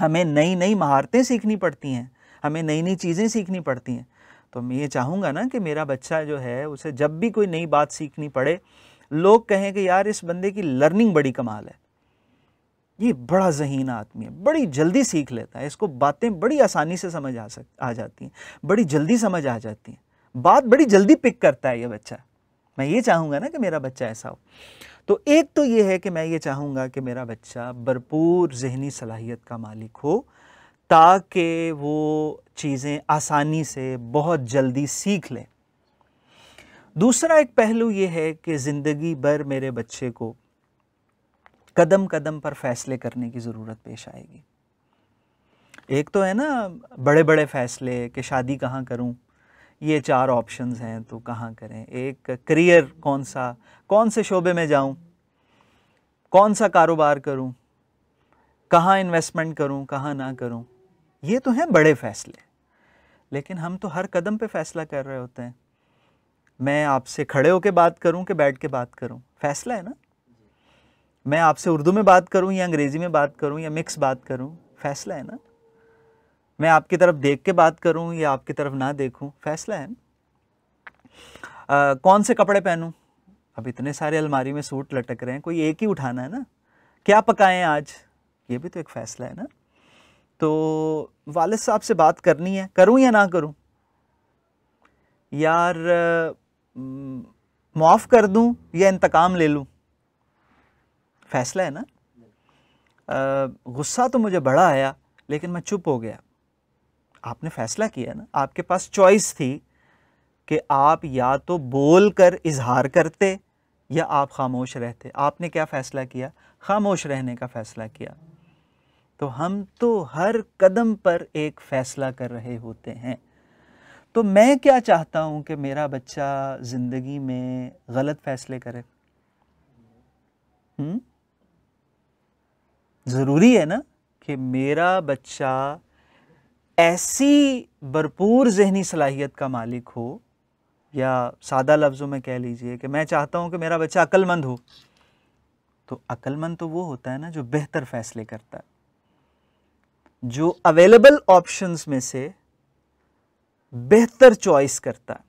हमें नई नई महारतें सीखनी पड़ती हैं हमें नई नई चीज़ें सीखनी पड़ती हैं तो मैं ये चाहूँगा ना कि मेरा बच्चा जो है उसे जब भी कोई नई बात सीखनी पड़े लोग कहें कि यार इस बंदे की लर्निंग बड़ी कमाल है ये बड़ा जहीन आदमी है बड़ी जल्दी सीख लेता है इसको बातें बड़ी आसानी से समझ आ सक आ जाती हैं बड़ी जल्दी समझ आ जाती हैं बात बड़ी जल्दी पिक करता है ये बच्चा मैं ये चाहूँगा ना कि मेरा बच्चा ऐसा हो तो एक तो ये है कि मैं ये चाहूँगा कि मेरा बच्चा भरपूर जहनी सलाहियत का मालिक हो ताकि वो चीज़ें आसानी से बहुत जल्दी सीख लें दूसरा एक पहलू ये है कि ज़िंदगी भर मेरे बच्चे को कदम कदम पर फैसले करने की ज़रूरत पेश आएगी एक तो है ना बड़े बड़े फ़ैसले कि शादी कहाँ करूँ ये चार ऑप्शंस हैं तो कहाँ करें एक करियर कौन सा कौन से शोबे में जाऊँ कौन सा कारोबार करूँ कहाँ इन्वेस्टमेंट करूँ कहाँ ना करूँ ये तो हैं बड़े फ़ैसले लेकिन हम तो हर कदम पे फ़ैसला कर रहे होते हैं मैं आपसे खड़े होकर बात करूं कि बैठ के बात करूं फैसला है ना मैं आपसे उर्दू में बात करूं या अंग्रेज़ी में बात करूं या मिक्स बात करूं फैसला है ना मैं आपकी तरफ देख के बात करूं या आपकी तरफ ना देखूं फैसला है आ, कौन से कपड़े पहनूं अब इतने सारे अलमारी में सूट लटक रहे हैं कोई एक ही उठाना है ना क्या पकाएं आज ये भी तो एक फ़ैसला है ना तो वालद साहब से बात करनी है करूँ या ना करूँ यार माफ़ कर दूँ या इंतकाम ले लूँ फ़ैसला है ना गुस्सा तो मुझे बड़ा आया लेकिन मैं चुप हो गया आपने फ़ैसला किया ना आपके पास चॉइस थी कि आप या तो बोल कर इजहार करते या आप खामोश रहते आपने क्या फ़ैसला किया खामोश रहने का फ़ैसला किया तो हम तो हर कदम पर एक फ़ैसला कर रहे होते हैं तो मैं क्या चाहता हूँ कि मेरा बच्चा ज़िंदगी में गलत फ़ैसले करे हुँ? हम्म? ज़रूरी है ना कि मेरा बच्चा ऐसी भरपूर जहनी सलाहियत का मालिक हो या सादा लफ्ज़ों में कह लीजिए कि मैं चाहता हूँ कि मेरा बच्चा अक्लमंद हो तो अक्लमंद तो वो होता है ना जो बेहतर फ़ैसले करता है जो अवेलेबल ऑप्शंस में से बेहतर चॉइस करता है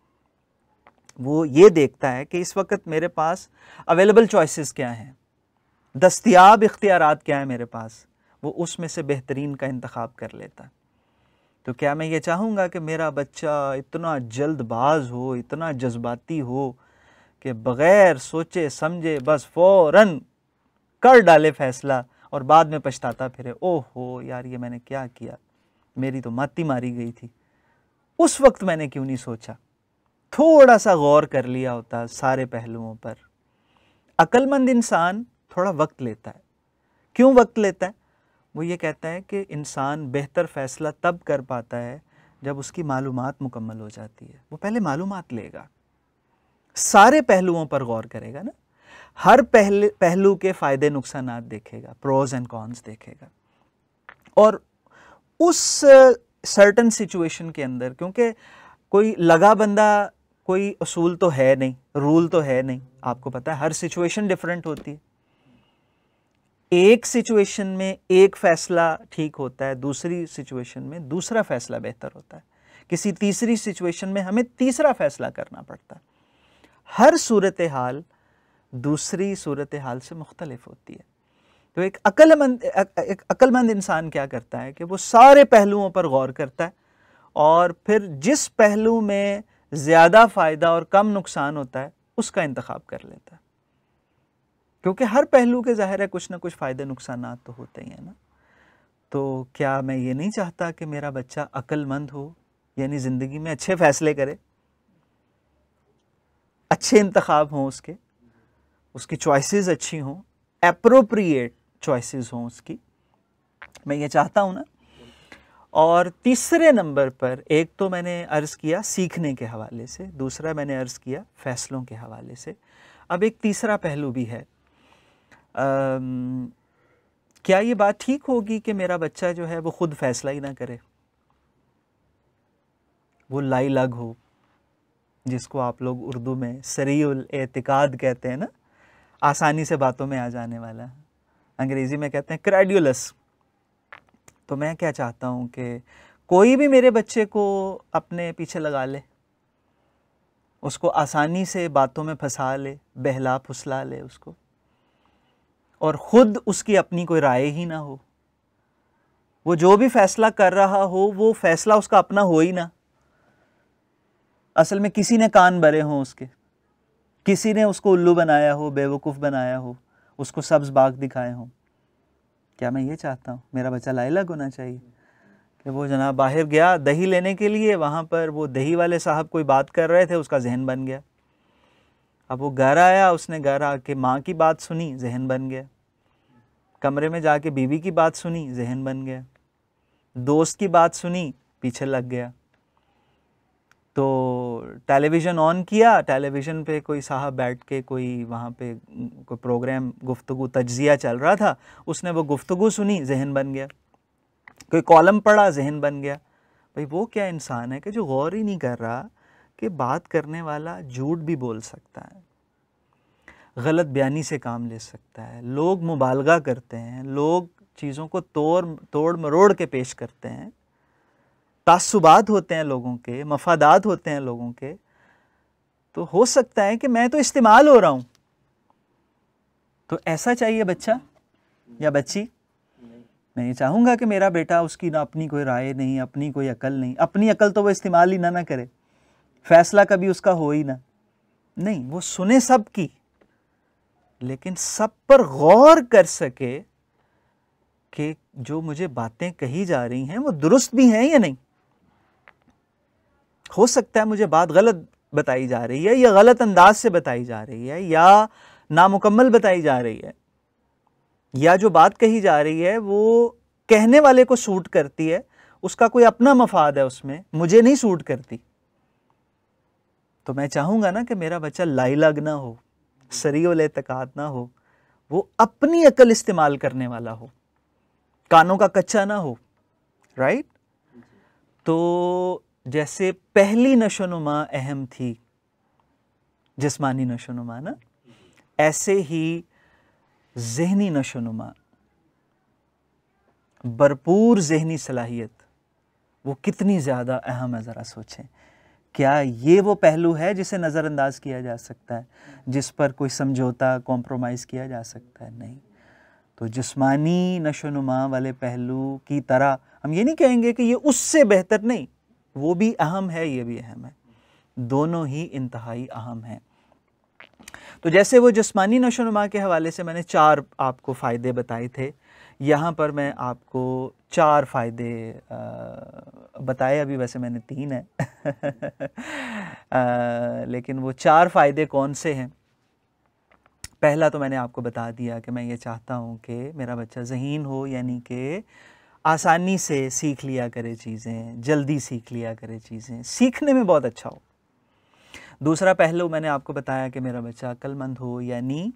वो ये देखता है कि इस वक्त मेरे पास अवेलेबल चॉइसेस क्या हैं दस्तियाब इख्तियार क्या है मेरे पास वो उसमें से बेहतरीन का इंतखब कर लेता तो क्या मैं ये चाहूँगा कि मेरा बच्चा इतना जल्दबाज हो इतना जज्बाती हो कि बग़ैर सोचे समझे बस फ़ौर कर डाले फैसला और बाद में पछताता फिरे ओहो यार ये मैंने क्या किया मेरी तो माती मारी गई थी उस वक्त मैंने क्यों नहीं सोचा थोड़ा सा गौर कर लिया होता सारे पहलुओं पर अक्लमंद इंसान थोड़ा वक्त लेता है क्यों वक्त लेता है वो ये कहता है कि इंसान बेहतर फ़ैसला तब कर पाता है जब उसकी मालूम मुकम्मल हो जाती है वो पहले मालूम लेगा सारे पहलुओं पर गौर करेगा ना हर पहले पहलू के फ़ायदे नुकसान देखेगा प्रोज एंड कॉन्स देखेगा और उस सर्टन सिचुएशन के अंदर क्योंकि कोई लगा बंदा कोई असूल तो है नहीं रूल तो है नहीं आपको पता है हर सिचुएशन डिफरेंट होती है एक सिचुएशन में एक फ़ैसला ठीक होता है दूसरी सिचुएशन में दूसरा फ़ैसला बेहतर होता है किसी तीसरी सिचुएशन में हमें तीसरा फ़ैसला करना पड़ता है हर सूरत हाल दूसरी सूरत हाल से मुख्तलफ होती है तो एक अक्लमंद एक अक्लमंद इंसान क्या करता है कि वो सारे पहलुओं पर गौर करता है और फिर जिस पहलू में ज़्यादा फ़ायदा और कम नुकसान होता है उसका इंतखब कर लेता है क्योंकि हर पहलू के ज़ाहिर है कुछ ना कुछ फ़ायदे नुकसान तो होते ही हैं ना तो क्या मैं ये नहीं चाहता कि मेरा बच्चा अक्लमंद हो यानी ज़िंदगी में अच्छे फ़ैसले करे अच्छे इंतखब हों उसके उसकी चॉइसेस अच्छी हों अप्रोप्रिएट चॉइसेस हों उसकी मैं ये चाहता हूँ ना और तीसरे नंबर पर एक तो मैंने अर्ज़ किया सीखने के हवाले से दूसरा मैंने अर्ज़ किया फ़ैसलों के हवाले से अब एक तीसरा पहलू भी है क्या ये बात ठीक होगी कि मेरा बच्चा जो है वो ख़ुद फैसला ही ना करे वो लाई लग हो जिसको आप लोग उर्दू में सरील एतिकाद कहते हैं ना आसानी से बातों में आ जाने वाला अंग्रेज़ी में कहते हैं क्रेडुलस तो मैं क्या चाहता हूँ कि कोई भी मेरे बच्चे को अपने पीछे लगा ले उसको आसानी से बातों में फंसा ले बहला फुसला ले उसको और ख़ुद उसकी अपनी कोई राय ही ना हो वो जो भी फैसला कर रहा हो वो फैसला उसका अपना हो ही ना असल में किसी ने कान भरे हों उसके किसी ने उसको उल्लू बनाया हो बेवकूफ़ बनाया हो उसको सब्ज़ बाग दिखाए हों क्या मैं ये चाहता हूँ मेरा बच्चा लाइलग होना चाहिए कि वो जनाब बाहर गया दही लेने के लिए वहाँ पर वो दही वाले साहब कोई बात कर रहे थे उसका जहन बन गया अब वो घर आया उसने घर आके माँ की बात सुनी जहन बन गया कमरे में जाके बीवी की बात सुनी जहन बन गया दोस्त की बात सुनी पीछे लग गया तो टेलीविज़न ऑन किया टेलीविज़न पे कोई साहब बैठ के कोई वहाँ पे कोई प्रोग्राम गुफ्तु तजिया चल रहा था उसने वो गुफ्तु सुनी जहन बन गया कोई कॉलम पढ़ा जहन बन गया भाई वो क्या इंसान है कि जो गौर ही नहीं कर रहा कि बात करने वाला झूठ भी बोल सकता है गलत बयानी से काम ले सकता है लोग मुबालगा करते हैं लोग चीज़ों को तोड़ तोड़ मरोड़ के पेश करते हैं तासुबात होते हैं लोगों के मफादात होते हैं लोगों के तो हो सकता है कि मैं तो इस्तेमाल हो रहा हूँ तो ऐसा चाहिए बच्चा या बच्ची मैं ये चाहूँगा कि मेरा बेटा उसकी ना अपनी कोई राय नहीं अपनी कोई अकल नहीं अपनी अकल तो वो इस्तेमाल ही ना ना करे फैसला कभी उसका हो ही ना नहीं वो सुने सब की लेकिन सब पर गौर कर सके कि जो मुझे बातें कही जा रही हैं वो दुरुस्त भी हैं या नहीं हो सकता है मुझे बात गलत बताई जा रही है या गलत अंदाज से बताई जा रही है या नामुकम्मल बताई जा रही है या जो बात कही जा रही है वो कहने वाले को सूट करती है उसका कोई अपना मफाद है उसमें मुझे नहीं सूट करती तो मैं चाहूंगा ना कि मेरा बच्चा लाइलग ना हो सरील एतकाद ना हो वो अपनी अकल इस्तेमाल करने वाला हो कानों का कच्चा ना हो राइट तो जैसे पहली नशोनुमा अहम थी जिस्मानी नशोनुमा ना ऐसे ही जहनी नशोनुमा भरपूर जहनी सलाहियत वो कितनी ज़्यादा अहम है ज़रा सोचें क्या ये वो पहलू है जिसे नज़रअंदाज किया जा सकता है जिस पर कोई समझौता कॉम्प्रोमाइज़ किया जा सकता है नहीं तो जिस्मानी नशोनुमा वाले पहलू की तरह हम ये नहीं कहेंगे कि ये उससे बेहतर नहीं वो भी अहम है ये भी अहम है दोनों ही इंतहाई अहम हैं तो जैसे वो जिस्मानी नशोनुमा के हवाले से मैंने चार आपको फ़ायदे बताए थे यहाँ पर मैं आपको चार फ़ायदे बताए अभी वैसे मैंने तीन है लेकिन वो चार फ़ायदे कौन से हैं पहला तो मैंने आपको बता दिया कि मैं ये चाहता हूँ कि मेरा बच्चा जहीन हो यानी कि आसानी से सीख लिया करे चीज़ें जल्दी सीख लिया करे चीज़ें सीखने में बहुत अच्छा हो दूसरा पहलू मैंने आपको बताया कि मेरा बच्चा अक्लमंद हो यानी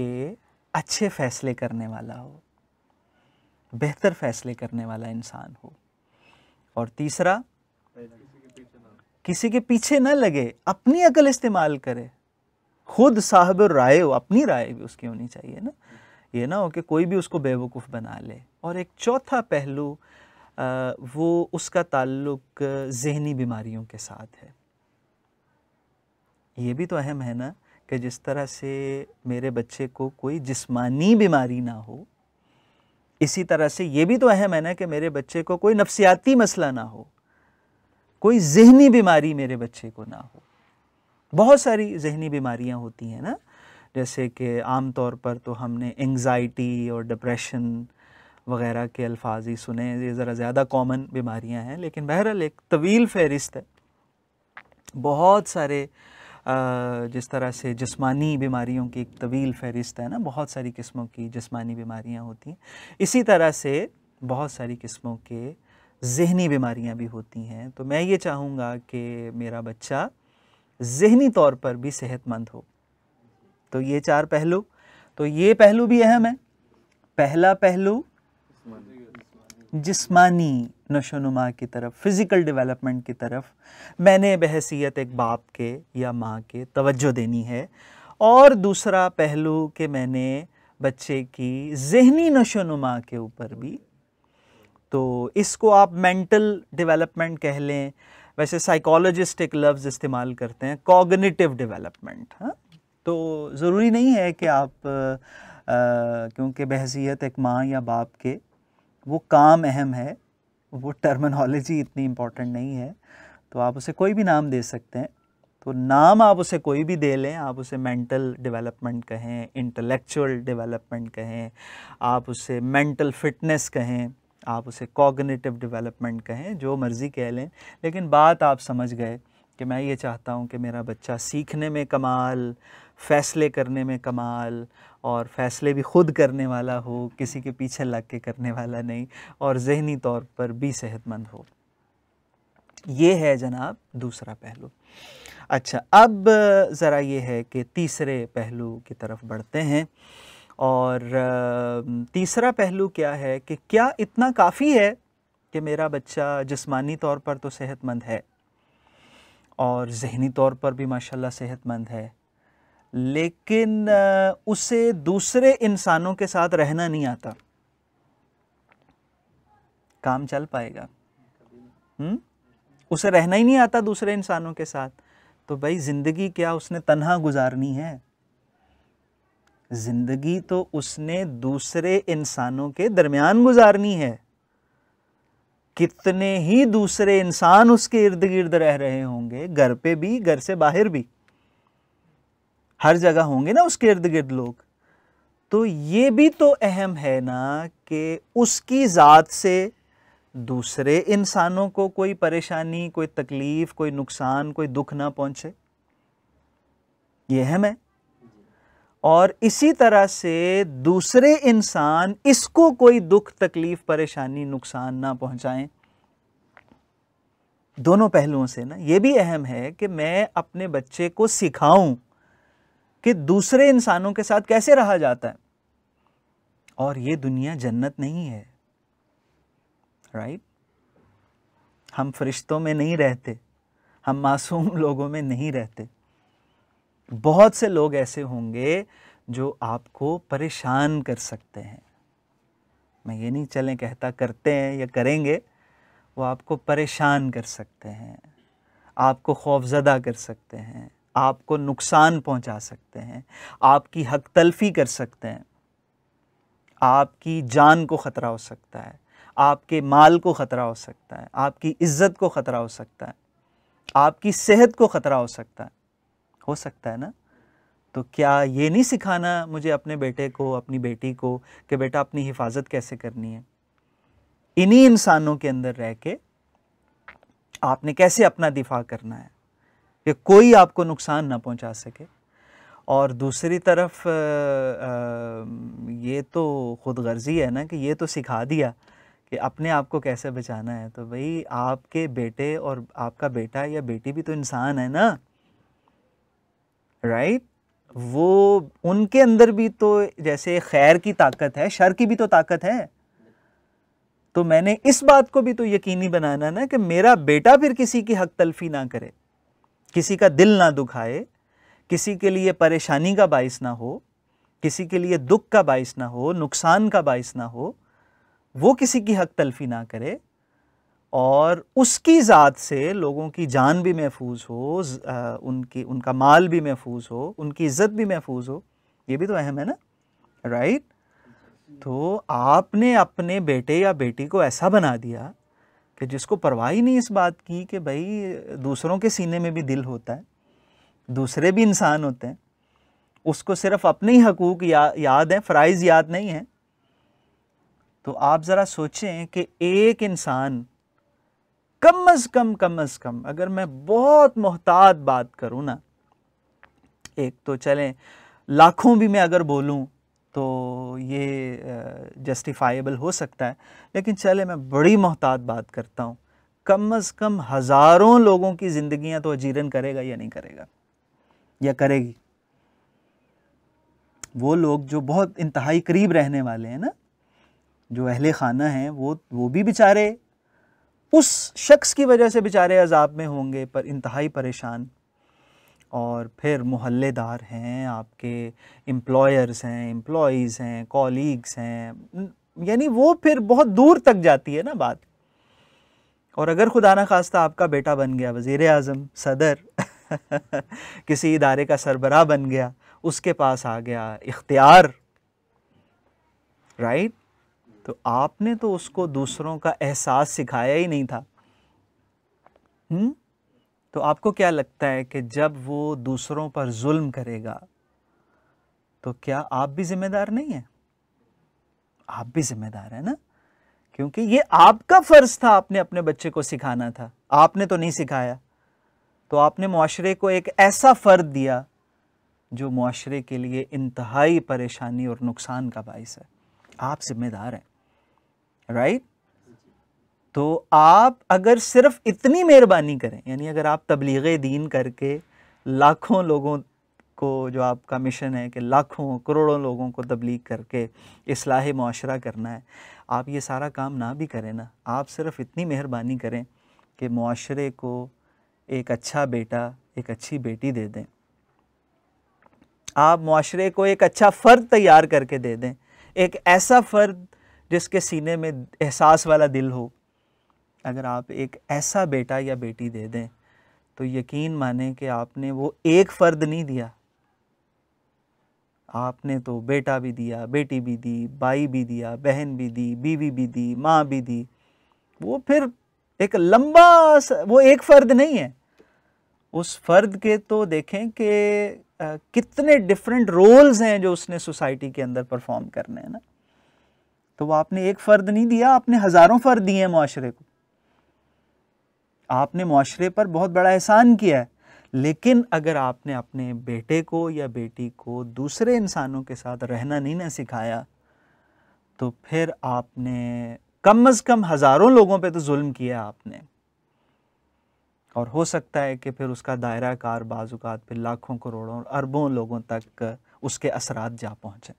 कि अच्छे फैसले करने वाला हो बेहतर फैसले करने वाला इंसान हो और तीसरा किसी के पीछे ना लगे अपनी अकल इस्तेमाल करे खुद साहब राय हो अपनी राय भी उसकी होनी चाहिए ना ये ना हो कि कोई भी उसको बेवकूफ़ बना ले और एक चौथा पहलू वो उसका ताल्लुक जहनी बीमारियों के साथ है ये भी तो अहम है ना कि जिस तरह से मेरे बच्चे को कोई जिस्मानी बीमारी ना हो इसी तरह से ये भी तो अहम है ना कि मेरे बच्चे को कोई नफसियाती मसला ना हो कोई जहनी बीमारी मेरे बच्चे को ना हो बहुत सारी जहनी बीमारियाँ होती हैं ना जैसे कि आम तौर पर तो हमने एंग्ज़ाइटी और डिप्रेशन वगैरह के अल्फाज ही सुने ये ज़रा ज़्यादा कॉमन बीमारियां हैं लेकिन बहरहाल एक तवील फहरिस्त है बहुत सारे जिस तरह से जिस्मानी बीमारियों की एक तवील फहरिस्त है ना बहुत सारी किस्मों की जिस्मानी बीमारियाँ होती हैं इसी तरह से बहुत सारी किस्मों के जहनी बीमारियाँ भी होती हैं तो मैं ये चाहूँगा कि मेरा बच्चा जहनी तौर पर भी सेहतमंद हो तो ये चार पहलू तो ये पहलू भी अहम है पहला पहलू जिस्मानी नशोनुमा की तरफ फ़िज़िकल डेवलपमेंट की तरफ मैंने बहसीत एक बाप के या माँ के तवज्जो देनी है और दूसरा पहलू कि मैंने बच्चे की जहनी नशोनुमा के ऊपर भी तो इसको आप मेंटल डेवलपमेंट कह लें वैसे साइकोलॉजिस्ट एक लफ्ज़ इस्तेमाल करते हैं कॉग्निटिव डेवलपमेंट हाँ तो ज़रूरी नहीं है कि आप क्योंकि बहसीत एक माँ या बाप के वो काम अहम है वो टर्मिनोलॉजी इतनी इम्पॉर्टेंट नहीं है तो आप उसे कोई भी नाम दे सकते हैं तो नाम आप उसे कोई भी दे लें आप उसे मेंटल डेवलपमेंट कहें इंटेलेक्चुअल डेवलपमेंट कहें आप उसे मेंटल फिटनेस कहें आप उसे कॉग्निटिव डेवलपमेंट कहें जो मर्ज़ी कह लें लेकिन बात आप समझ गए कि मैं ये चाहता हूँ कि मेरा बच्चा सीखने में कमाल फ़ैसले करने में कमाल और फ़ैसले भी ख़ुद करने वाला हो किसी के पीछे लग के करने वाला नहीं और जहनी तौर पर भी सेहतमंद हो ये है जनाब दूसरा पहलू अच्छा अब ज़रा ये है कि तीसरे पहलू की तरफ बढ़ते हैं और तीसरा पहलू क्या है कि क्या इतना काफ़ी है कि मेरा बच्चा जिस्मानी तौर पर तो सेहतमंद है और जहनी तौर पर भी माशाल्लाह सेहतमंद है लेकिन उसे दूसरे इंसानों के साथ रहना नहीं आता काम चल पाएगा हुँ? उसे रहना ही नहीं आता दूसरे इंसानों के साथ तो भाई ज़िंदगी क्या उसने तनहा गुजारनी है ज़िंदगी तो उसने दूसरे इंसानों के दरमियान गुजारनी है कितने ही दूसरे इंसान उसके इर्द गिर्द रह रहे होंगे घर पे भी घर से बाहर भी हर जगह होंगे ना उसके इर्द गिर्द लोग तो ये भी तो अहम है ना कि उसकी ज़ात से दूसरे इंसानों को कोई परेशानी कोई तकलीफ़ कोई नुकसान कोई दुख ना पहुँचे ये अहम है और इसी तरह से दूसरे इंसान इसको कोई दुख तकलीफ़ परेशानी नुकसान ना पहुँचाएँ दोनों पहलुओं से ना ये भी अहम है कि मैं अपने बच्चे को सिखाऊं कि दूसरे इंसानों के साथ कैसे रहा जाता है और ये दुनिया जन्नत नहीं है राइट हम फरिश्तों में नहीं रहते हम मासूम लोगों में नहीं रहते बहुत से लोग ऐसे होंगे जो आपको परेशान कर सकते हैं मैं ये नहीं चलें कहता करते हैं या करेंगे वो आपको परेशान कर सकते हैं आपको खौफजदा कर सकते हैं आपको नुकसान पहुंचा सकते हैं आपकी हक तलफी कर सकते हैं आपकी जान को ख़तरा हो सकता है आपके माल को ख़तरा हो सकता है आपकी इज़्ज़त को ख़तरा हो सकता है आपकी सेहत को ख़तरा हो सकता है हो सकता है ना तो क्या ये नहीं सिखाना मुझे अपने बेटे को अपनी बेटी को कि बेटा अपनी हिफाजत कैसे करनी है इन्हीं इंसानों के अंदर रह के आपने कैसे अपना दिफा करना है कि कोई आपको नुकसान ना पहुंचा सके और दूसरी तरफ आ, आ, ये तो खुद गर्जी है ना कि ये तो सिखा दिया कि अपने आप को कैसे बचाना है तो भाई आपके बेटे और आपका बेटा या बेटी भी तो इंसान है ना राइट वो उनके अंदर भी तो जैसे खैर की ताकत है शर की भी तो ताकत है तो मैंने इस बात को भी तो यकीनी बनाना ना कि मेरा बेटा फिर किसी की हक तलफी ना करे किसी का दिल ना दुखाए किसी के लिए परेशानी का बायस ना हो किसी के लिए दुख का बायस ना हो नुकसान का बाइस ना हो वो किसी की हक तलफी ना करे और उसकी ज़ात से लोगों की जान भी महफूज हो उनकी उनका माल भी महफूज हो उनकी इज़्ज़त भी महफूज हो ये भी तो अहम है ना राइट तो आपने अपने बेटे या बेटी को ऐसा बना दिया कि जिसको परवाह ही नहीं इस बात की कि भाई दूसरों के सीने में भी दिल होता है दूसरे भी इंसान होते हैं उसको सिर्फ अपने ही हकूक़ या, याद हैं फ़राइज़ याद नहीं हैं तो आप ज़रा सोचें कि एक इंसान कम अज़ कम कम अज़ कम अगर मैं बहुत मोहतात बात करूँ ना एक तो चलें लाखों भी मैं अगर बोलूँ तो ये जस्टिफाइबल हो सकता है लेकिन चले मैं बड़ी मोहतात बात करता हूँ कम अज़ कम हज़ारों लोगों की ज़िंदगियाँ तो अजीरन करेगा या नहीं करेगा या करेगी वो लोग जो बहुत इंतहाई करीब रहने वाले हैं ना जो अहले खाना हैं वो वो भी बेचारे उस शख्स की वजह से बेचारे अजाब में होंगे पर इंतहाई परेशान और फिर मोहल्लेदार हैं आपके एम्प्लॉयर्स हैं एम्प्लॉज़ हैं कॉलीग्स हैं यानी वो फिर बहुत दूर तक जाती है ना बात और अगर खुदा ना खास्ता आपका बेटा बन गया वज़ी अजम सदर किसी इदारे का सरबरा बन गया उसके पास आ गया इख्तियार राइट तो आपने तो उसको दूसरों का एहसास सिखाया ही नहीं था हुँ? हम्म? तो आपको क्या लगता है कि जब वो दूसरों पर जुल्म करेगा तो क्या आप भी जिम्मेदार नहीं है आप भी जिम्मेदार है ना क्योंकि ये आपका फ़र्ज़ था आपने अपने बच्चे को सिखाना था आपने तो नहीं सिखाया तो आपने मुआरे को एक ऐसा फ़र्द दिया जो माशरे के लिए इंतहाई परेशानी और नुकसान का बायस है आप जिम्मेदार हैं राइट तो आप अगर सिर्फ इतनी मेहरबानी करें यानी अगर आप तबलीग दीन करके लाखों लोगों को जो आपका मिशन है कि लाखों करोड़ों लोगों को तबलीग करके असलाह माशरा करना है आप ये सारा काम ना भी करें ना आप सिर्फ इतनी मेहरबानी करें कि माशरे को एक अच्छा बेटा एक अच्छी बेटी दे दें आप माशरे को एक अच्छा फ़र्द तैयार करके दे दें एक ऐसा फ़र्द जिसके सीने में एहसास वाला दिल हो अगर आप एक ऐसा बेटा या बेटी दे दें तो यकीन माने कि आपने वो एक फ़र्द नहीं दिया आपने तो बेटा भी दिया बेटी भी दी भाई भी दिया बहन भी दी बीवी भी दी माँ भी दी वो फिर एक लंबा वो एक फ़र्द नहीं है उस फ़र्द के तो देखें कि कितने डिफरेंट रोल्स हैं जो उसने सोसाइटी के अंदर परफॉर्म करने हैं ना तो वो आपने एक फ़र्द नहीं दिया आपने हज़ारों फ़र्द दिए हैं माशरे को आपने माशरे पर बहुत बड़ा एहसान किया है लेकिन अगर आपने अपने बेटे को या बेटी को दूसरे इंसानों के साथ रहना नहीं ना सिखाया तो फिर आपने कम अज़ कम हज़ारों लोगों पे तो जुल्म किया आपने और हो सकता है कि फिर उसका दायरा कार बाजुकात फिर लाखों करोड़ों अरबों लोगों तक उसके असरात जा पहुँचें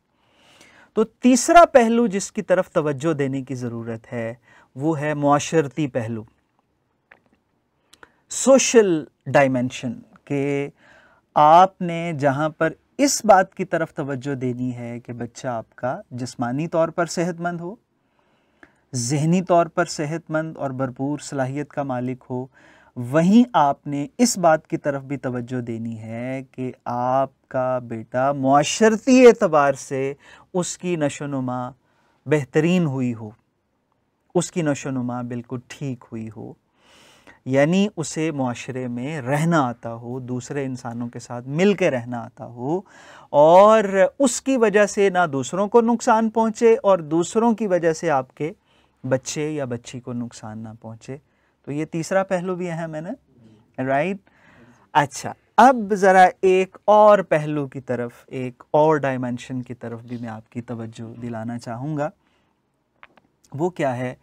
तो तीसरा पहलू जिसकी तरफ तवज्जो देने की ज़रूरत है वो है माशरती पहलू सोशल डायमेंशन के आपने जहाँ पर इस बात की तरफ तवज्जो देनी है कि बच्चा आपका जिस्मानी तौर पर सेहतमंद हो जहनी तौर पर सेहतमंद और भरपूर सलाहियत का मालिक हो वहीं आपने इस बात की तरफ भी तवज्जो देनी है कि आपका बेटा माशरती एतबार से उसकी नशोनुमा बेहतरीन हुई हो उसकी नशोनुमा बिल्कुल ठीक हुई हो यानी उसे माशरे में रहना आता हो दूसरे इंसानों के साथ मिल के रहना आता हो और उसकी वजह से ना दूसरों को नुकसान पहुँचे और दूसरों की वजह से आपके बच्चे या बच्ची को नुकसान ना पहुँचे तो ये तीसरा पहलू भी है मैंने राइट अच्छा अब ज़रा एक और पहलू की तरफ एक और डायमेंशन की तरफ भी मैं आपकी तवज्जो दिलाना चाहूँगा वो क्या है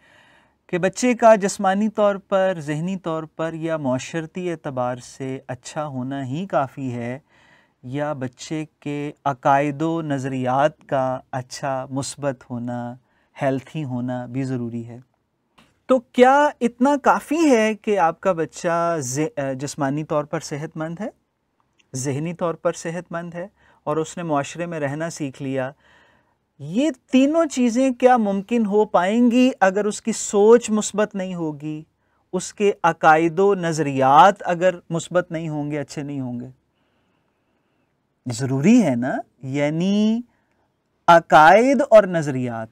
कि बच्चे का जस्मानी तौर पर जहनी तौर पर या माशरती एतबार से अच्छा होना ही काफ़ी है या बच्चे के अकायद नज़रियात का अच्छा मुस्बत होना हेल्थी होना भी ज़रूरी है तो क्या इतना काफ़ी है कि आपका बच्चा जस्मानी तौर पर सेहतमंद है जहनी तौर पर सेहतमंद है और उसने माशरे में रहना सीख लिया ये तीनों चीज़ें क्या मुमकिन हो पाएंगी अगर उसकी सोच मुस्बत नहीं होगी उसके अकायद नज़रियात अगर मुस्बत नहीं होंगे अच्छे नहीं होंगे ज़रूरी है ना यानी अकायद और नज़रियात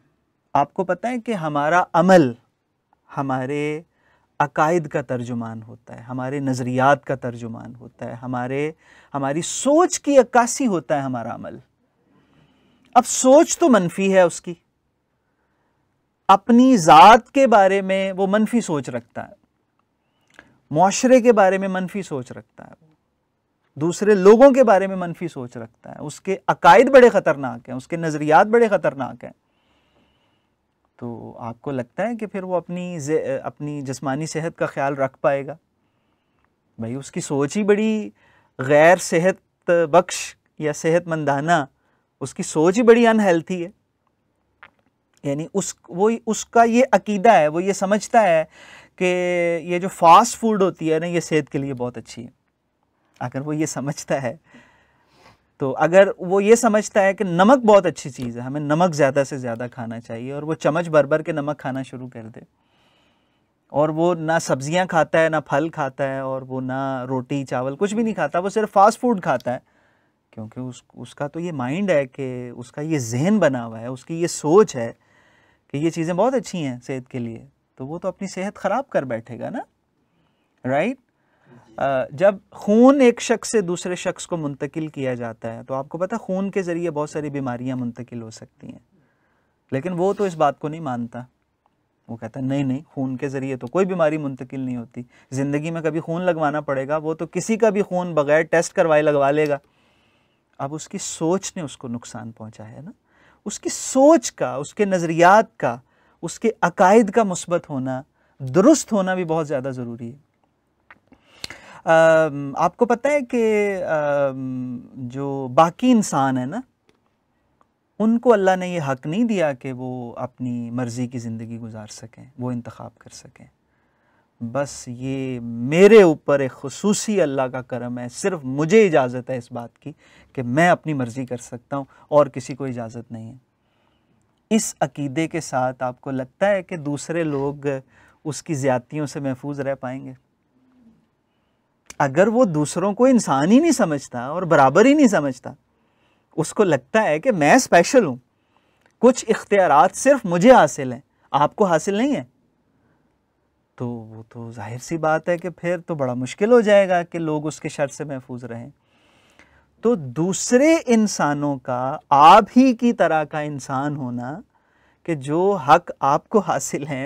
आपको पता है कि हमारा अमल हमारे अकायद का तर्जुमान होता है हमारे नज़रियात का तर्जुमान होता है हमारे हमारी सोच की अक्कासी होता है हमारा अमल अब सोच तो मनफी है उसकी अपनी ज़ात के बारे में वो मनफी सोच रखता है माशरे के बारे में मनफी सोच रखता है वो दूसरे लोगों के बारे में मनफी सोच रखता है उसके अकायद बड़े ख़तरनाक हैं उसके नज़रियात बड़े ख़तरनाक हैं तो आपको लगता है कि फिर वो अपनी अपनी जिसमानी सेहत का ख्याल रख पाएगा भाई उसकी सोच ही बड़ी गैर सेहत बख्श या सेहतमंदाना उसकी सोच ही बड़ी अनहेल्थी है यानी उस वो उसका ये अकीदा है वो ये समझता है कि ये जो फास्ट फूड होती है ना ये सेहत के लिए बहुत अच्छी है अगर वो ये समझता है तो अगर वो ये समझता है कि नमक बहुत अच्छी चीज़ है हमें नमक ज़्यादा से ज़्यादा खाना चाहिए और वो चम्मच भर भर के नमक खाना शुरू कर दे और वो ना सब्जियां खाता है ना फल खाता है और वो ना रोटी चावल कुछ भी नहीं खाता वो सिर्फ फास्ट फूड खाता है क्योंकि उस उसका तो ये माइंड है कि उसका ये जहन बना हुआ है उसकी ये सोच है कि ये चीज़ें बहुत अच्छी हैं सेहत के लिए तो वो तो अपनी सेहत ख़राब कर बैठेगा ना राइट right? जब खून एक शख्स से दूसरे शख्स को मुंतकिल किया जाता है तो आपको पता खून के ज़रिए बहुत सारी बीमारियां मुंतकिल हो सकती हैं लेकिन वो तो इस बात को नहीं मानता वो कहता नहीं नहीं खून के ज़रिए तो कोई बीमारी मुंतकिल नहीं होती ज़िंदगी में कभी खून लगवाना पड़ेगा वो तो किसी का भी खून बगैर टेस्ट करवाए लगवा लेगा अब उसकी सोच ने उसको नुकसान पहुंचा है ना उसकी सोच का उसके नज़रियात का उसके अकायद का मुस्बत होना दुरुस्त होना भी बहुत ज़्यादा ज़रूरी है आ, आपको पता है कि जो बाकी इंसान है ना उनको अल्लाह ने ये हक नहीं दिया कि वो अपनी मर्ज़ी की ज़िंदगी गुजार सकें वो इंतखब कर सकें बस ये मेरे ऊपर एक खसूसी अल्लाह का करम है सिर्फ मुझे इजाज़त है इस बात की कि मैं अपनी मर्ज़ी कर सकता हूँ और किसी को इजाज़त नहीं है इस अकीदे के साथ आपको लगता है कि दूसरे लोग उसकी ज़्यादतियों से महफूज रह पाएंगे अगर वो दूसरों को इंसान ही नहीं समझता और बराबर ही नहीं समझता उसको लगता है कि मैं स्पेशल हूँ कुछ इख्तियार सिर्फ मुझे हासिल हैं आपको हासिल नहीं है तो वो तो जाहिर सी बात है कि फिर तो बड़ा मुश्किल हो जाएगा कि लोग उसके शर से महफूज रहें तो दूसरे इंसानों का आप ही की तरह का इंसान होना कि जो हक आपको हासिल हैं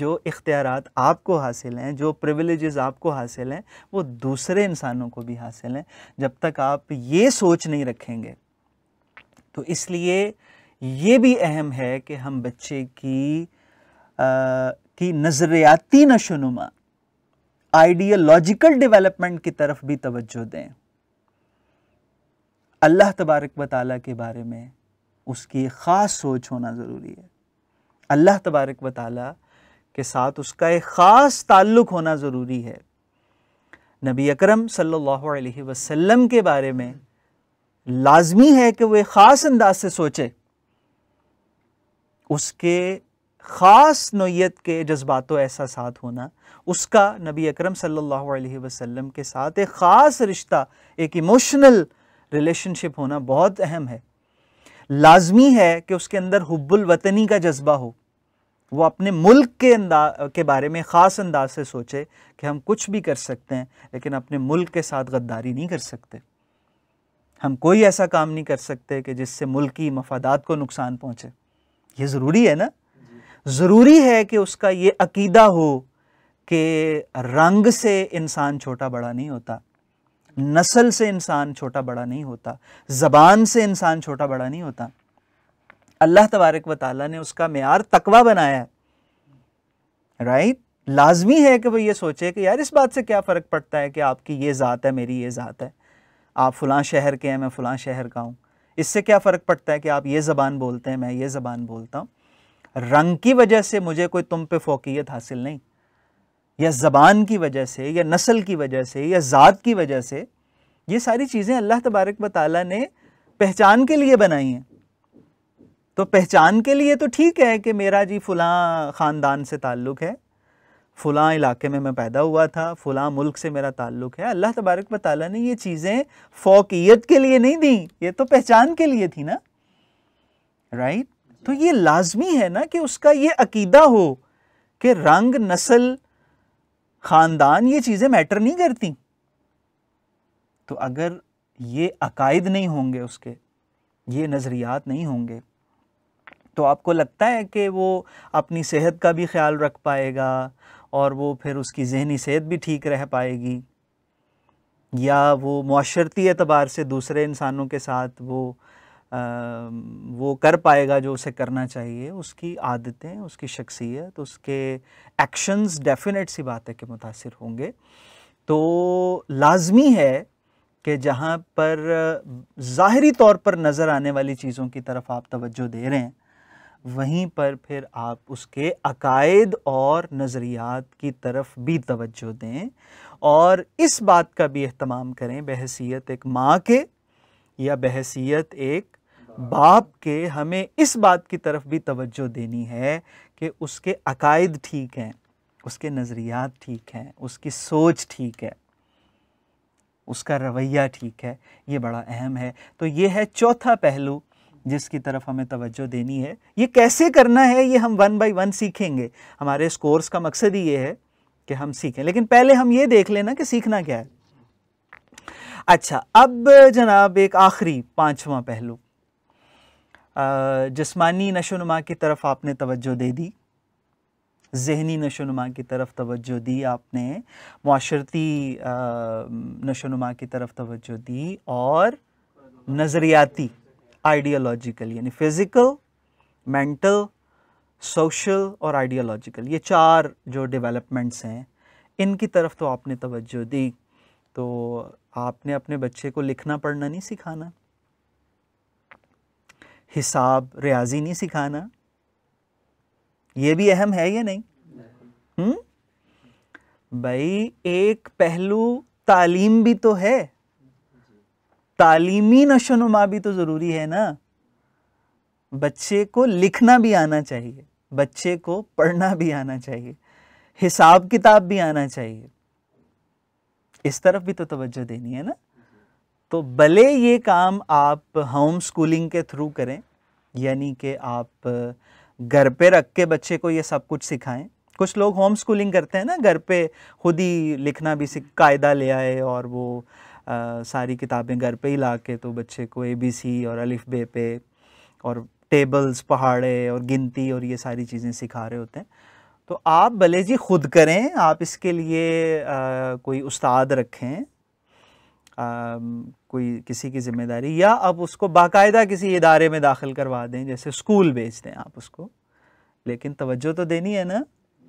जो इख्तियार आपको हासिल हैं जो प्रिवलेज़ आपको हासिल हैं वो दूसरे इंसानों को भी हासिल हैं जब तक आप ये सोच नहीं रखेंगे तो इसलिए ये भी अहम है कि हम बच्चे की कि नज़रियाती नशोनुमा आइडियोलॉजिकल डेवलपमेंट की तरफ भी तवज्जो दें अल्लाह तबारक व के बारे में उसकी एक ख़ास सोच होना ज़रूरी है अल्लाह तबारक व के साथ उसका एक ख़ास ताल्लुक़ होना ज़रूरी है नबी अकरम सल्लल्लाहु अलैहि वसल्लम के बारे में लाजमी है कि एक ख़ास अंदाज से सोचे उसके ख़ास नोयत के जज्बात एहसास होना उसका नबी अकरम सल्लल्लाहु अलैहि वसल्लम के साथ एक ख़ास रिश्ता एक इमोशनल रिलेशनशिप होना बहुत अहम है लाजमी है कि उसके अंदर हुब्बुल वतनी का जज्बा हो वो अपने मुल्क के अंदा के बारे में ख़ास अंदाज से सोचे कि हम कुछ भी कर सकते हैं लेकिन अपने मुल्क के साथ गद्दारी नहीं कर सकते हम कोई ऐसा काम नहीं कर सकते कि जिससे मुल्क मफादात को नुकसान पहुँचे ये ज़रूरी है ना ज़रूरी है कि उसका ये अकीदा हो कि रंग से इंसान छोटा बड़ा नहीं होता नस्ल से इंसान छोटा बड़ा नहीं होता ज़बान से इंसान छोटा बड़ा नहीं होता अल्लाह तबारक व ताली ने उसका मैार तकवा बनाया है राइट लाजमी है कि वो ये सोचे कि यार इस बात से क्या फ़र्क पड़ता है कि आपकी ये ज़ात है मेरी ये ज़ात है आप फ़लाँ शहर के हैं मैं फ़लाँ शहर का हूँ इससे क्या फ़र्क पड़ता है कि आप ये ज़बान बोलते हैं मैं ये ज़बान बोलता हूँ रंग की वजह से मुझे कोई तुम पे फोकियत हासिल नहीं या ज़बान की वजह से या नस्ल की वजह से या ज़ात की वजह से ये सारी चीज़ें अल्लाह तबारक वाली ने पहचान के लिए बनाई हैं तो पहचान के लिए तो ठीक है कि मेरा जी फ़लाँ ख़ानदान से ताल्लुक़ है फ़लाँ इलाके में मैं पैदा हुआ था फ़लाँ मुल्क से मेरा ताल्लुक़ है अल्लाह तबारक वाली ने ये चीज़ें फ़ोकियत के लिए नहीं दी ये तो पहचान के लिए थी ना राइट तो ये लाजमी है ना कि उसका ये अकीदा हो कि रंग नस्ल ख़ानदान ये चीज़ें मैटर नहीं करती तो अगर ये अकायद नहीं होंगे उसके ये नज़रियात नहीं होंगे तो आपको लगता है कि वो अपनी सेहत का भी ख्याल रख पाएगा और वो फिर उसकी जहनी सेहत भी ठीक रह पाएगी या वो माशरती एतबार से दूसरे इंसानों के साथ वो वो कर पाएगा जो उसे करना चाहिए उसकी आदतें उसकी शख्सियत उसके एक्शंस डेफिनेट सी बात है कि मुतासर होंगे तो लाजमी है कि जहाँ पर ज़ाहरी तौर पर नज़र आने वाली चीज़ों की तरफ आप तवज्जो दे रहे हैं वहीं पर फिर आप उसके अकायद और नज़रियात की तरफ भी तवज्जो दें और इस बात का भी अहतमाम करें बहसीत एक माँ के या बहसीत एक बाप के हमें इस बात की तरफ भी तवज्जो देनी है कि उसके अकायद ठीक हैं उसके नज़रियात ठीक हैं उसकी सोच ठीक है उसका रवैया ठीक है ये बड़ा अहम है तो ये है चौथा पहलू जिसकी तरफ हमें तवज्जो देनी है ये कैसे करना है ये हम वन बाई वन सीखेंगे हमारे इस कोर्स का मकसद ही ये है कि हम सीखें लेकिन पहले हम ये देख लेना कि सीखना क्या है अच्छा अब जनाब एक आखिरी पांचवा पहलू जिस्मानी नशोनुमा की तरफ आपने तवज्जो दे दी जहनी नशोनुमा की तरफ तवज्जो दी आपने माशरती नशोनुमा की तरफ तवज्जो दी और नज़रियाती आइडियोलॉजिकल यानी फ़िज़िकल मेंटल सोशल और आइडियोलॉजिकल ये चार जो डेवलपमेंट्स हैं इनकी तरफ तो आपने तवज्जो दी तो आपने अपने बच्चे को लिखना पढ़ना नहीं सिखाना हिसाब रियाजी नहीं सिखाना ये भी अहम है या नहीं हम्म भाई एक पहलू तालीम भी तो है तालीमी नशोनुमा भी तो ज़रूरी है ना बच्चे को लिखना भी आना चाहिए बच्चे को पढ़ना भी आना चाहिए हिसाब किताब भी आना चाहिए इस तरफ भी तो तवज्जो देनी है ना तो भले ये काम आप होम स्कूलिंग के थ्रू करें यानी कि आप घर पे रख के बच्चे को ये सब कुछ सिखाएं कुछ लोग होम स्कूलिंग करते हैं ना घर पे खुद ही लिखना भी सीख कायदा ले आए और वो आ, सारी किताबें घर पे ही ला के तो बच्चे को ए बी सी और अलिफ बे पे और टेबल्स पहाड़े और गिनती और ये सारी चीज़ें सिखा रहे होते हैं तो आप भले जी खुद करें आप इसके लिए आ, कोई उस्ताद रखें कोई किसी की ज़िम्मेदारी या आप उसको बाकायदा किसी इदारे में दाखिल करवा दें जैसे स्कूल भेज दें आप उसको लेकिन तवज्जो तो देनी है ना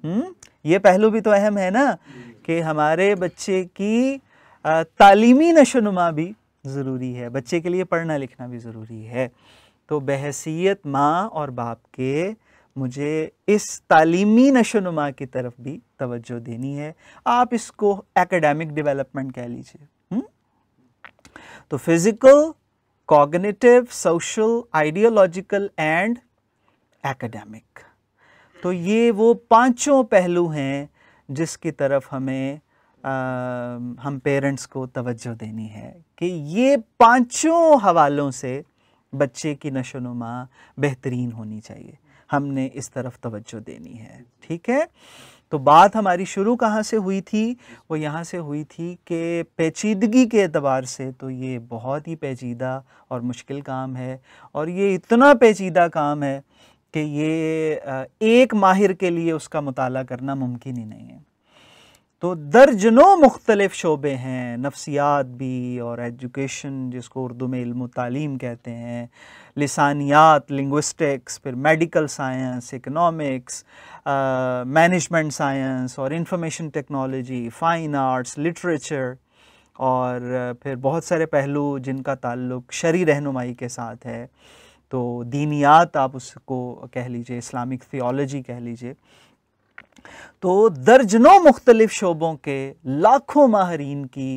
हम्म ये पहलू भी तो अहम है ना कि हमारे बच्चे की तालीमी नशोनुमा भी ज़रूरी है बच्चे के लिए पढ़ना लिखना भी ज़रूरी है तो बहसीत माँ और बाप के मुझे इस तालीमी नशोनुमा की तरफ भी तवज्जो देनी है आप इसको एकेडमिक डेवलपमेंट कह लीजिए तो physical cognitive social ideological and academic तो ये वो पांचों पहलू हैं जिसकी तरफ हमें आ, हम पेरेंट्स को तवज्जो देनी है कि ये पांचों हवालों से बच्चे की नशोनुमा बेहतरीन होनी चाहिए हमने इस तरफ तवज्जो देनी है ठीक है तो बात हमारी शुरू कहाँ से हुई थी वो यहाँ से हुई थी कि पेचीदगी के अतबार से तो ये बहुत ही पेचीदा और मुश्किल काम है और ये इतना पेचीदा काम है कि ये एक माहिर के लिए उसका मताल करना मुमकिन ही नहीं है तो दर्जनों मुख्तलिफ शोबे हैं नफ्सियात भी और एजुकेशन जिसको उर्दू में इल्म तालीम कहते हैं लसानियात लिंग्विस्टिक्स फिर medical science economics management uh, science और information technology fine arts literature और फिर बहुत सारे पहलू जिनका ताल्लुक शरी रहनुमाई के साथ है तो दीनियात आप उसको कह लीजिए इस्लामिक थियोलॉजी कह लीजिए तो दर्जनों मुख्तलिफ शोबों के लाखों माहरीन की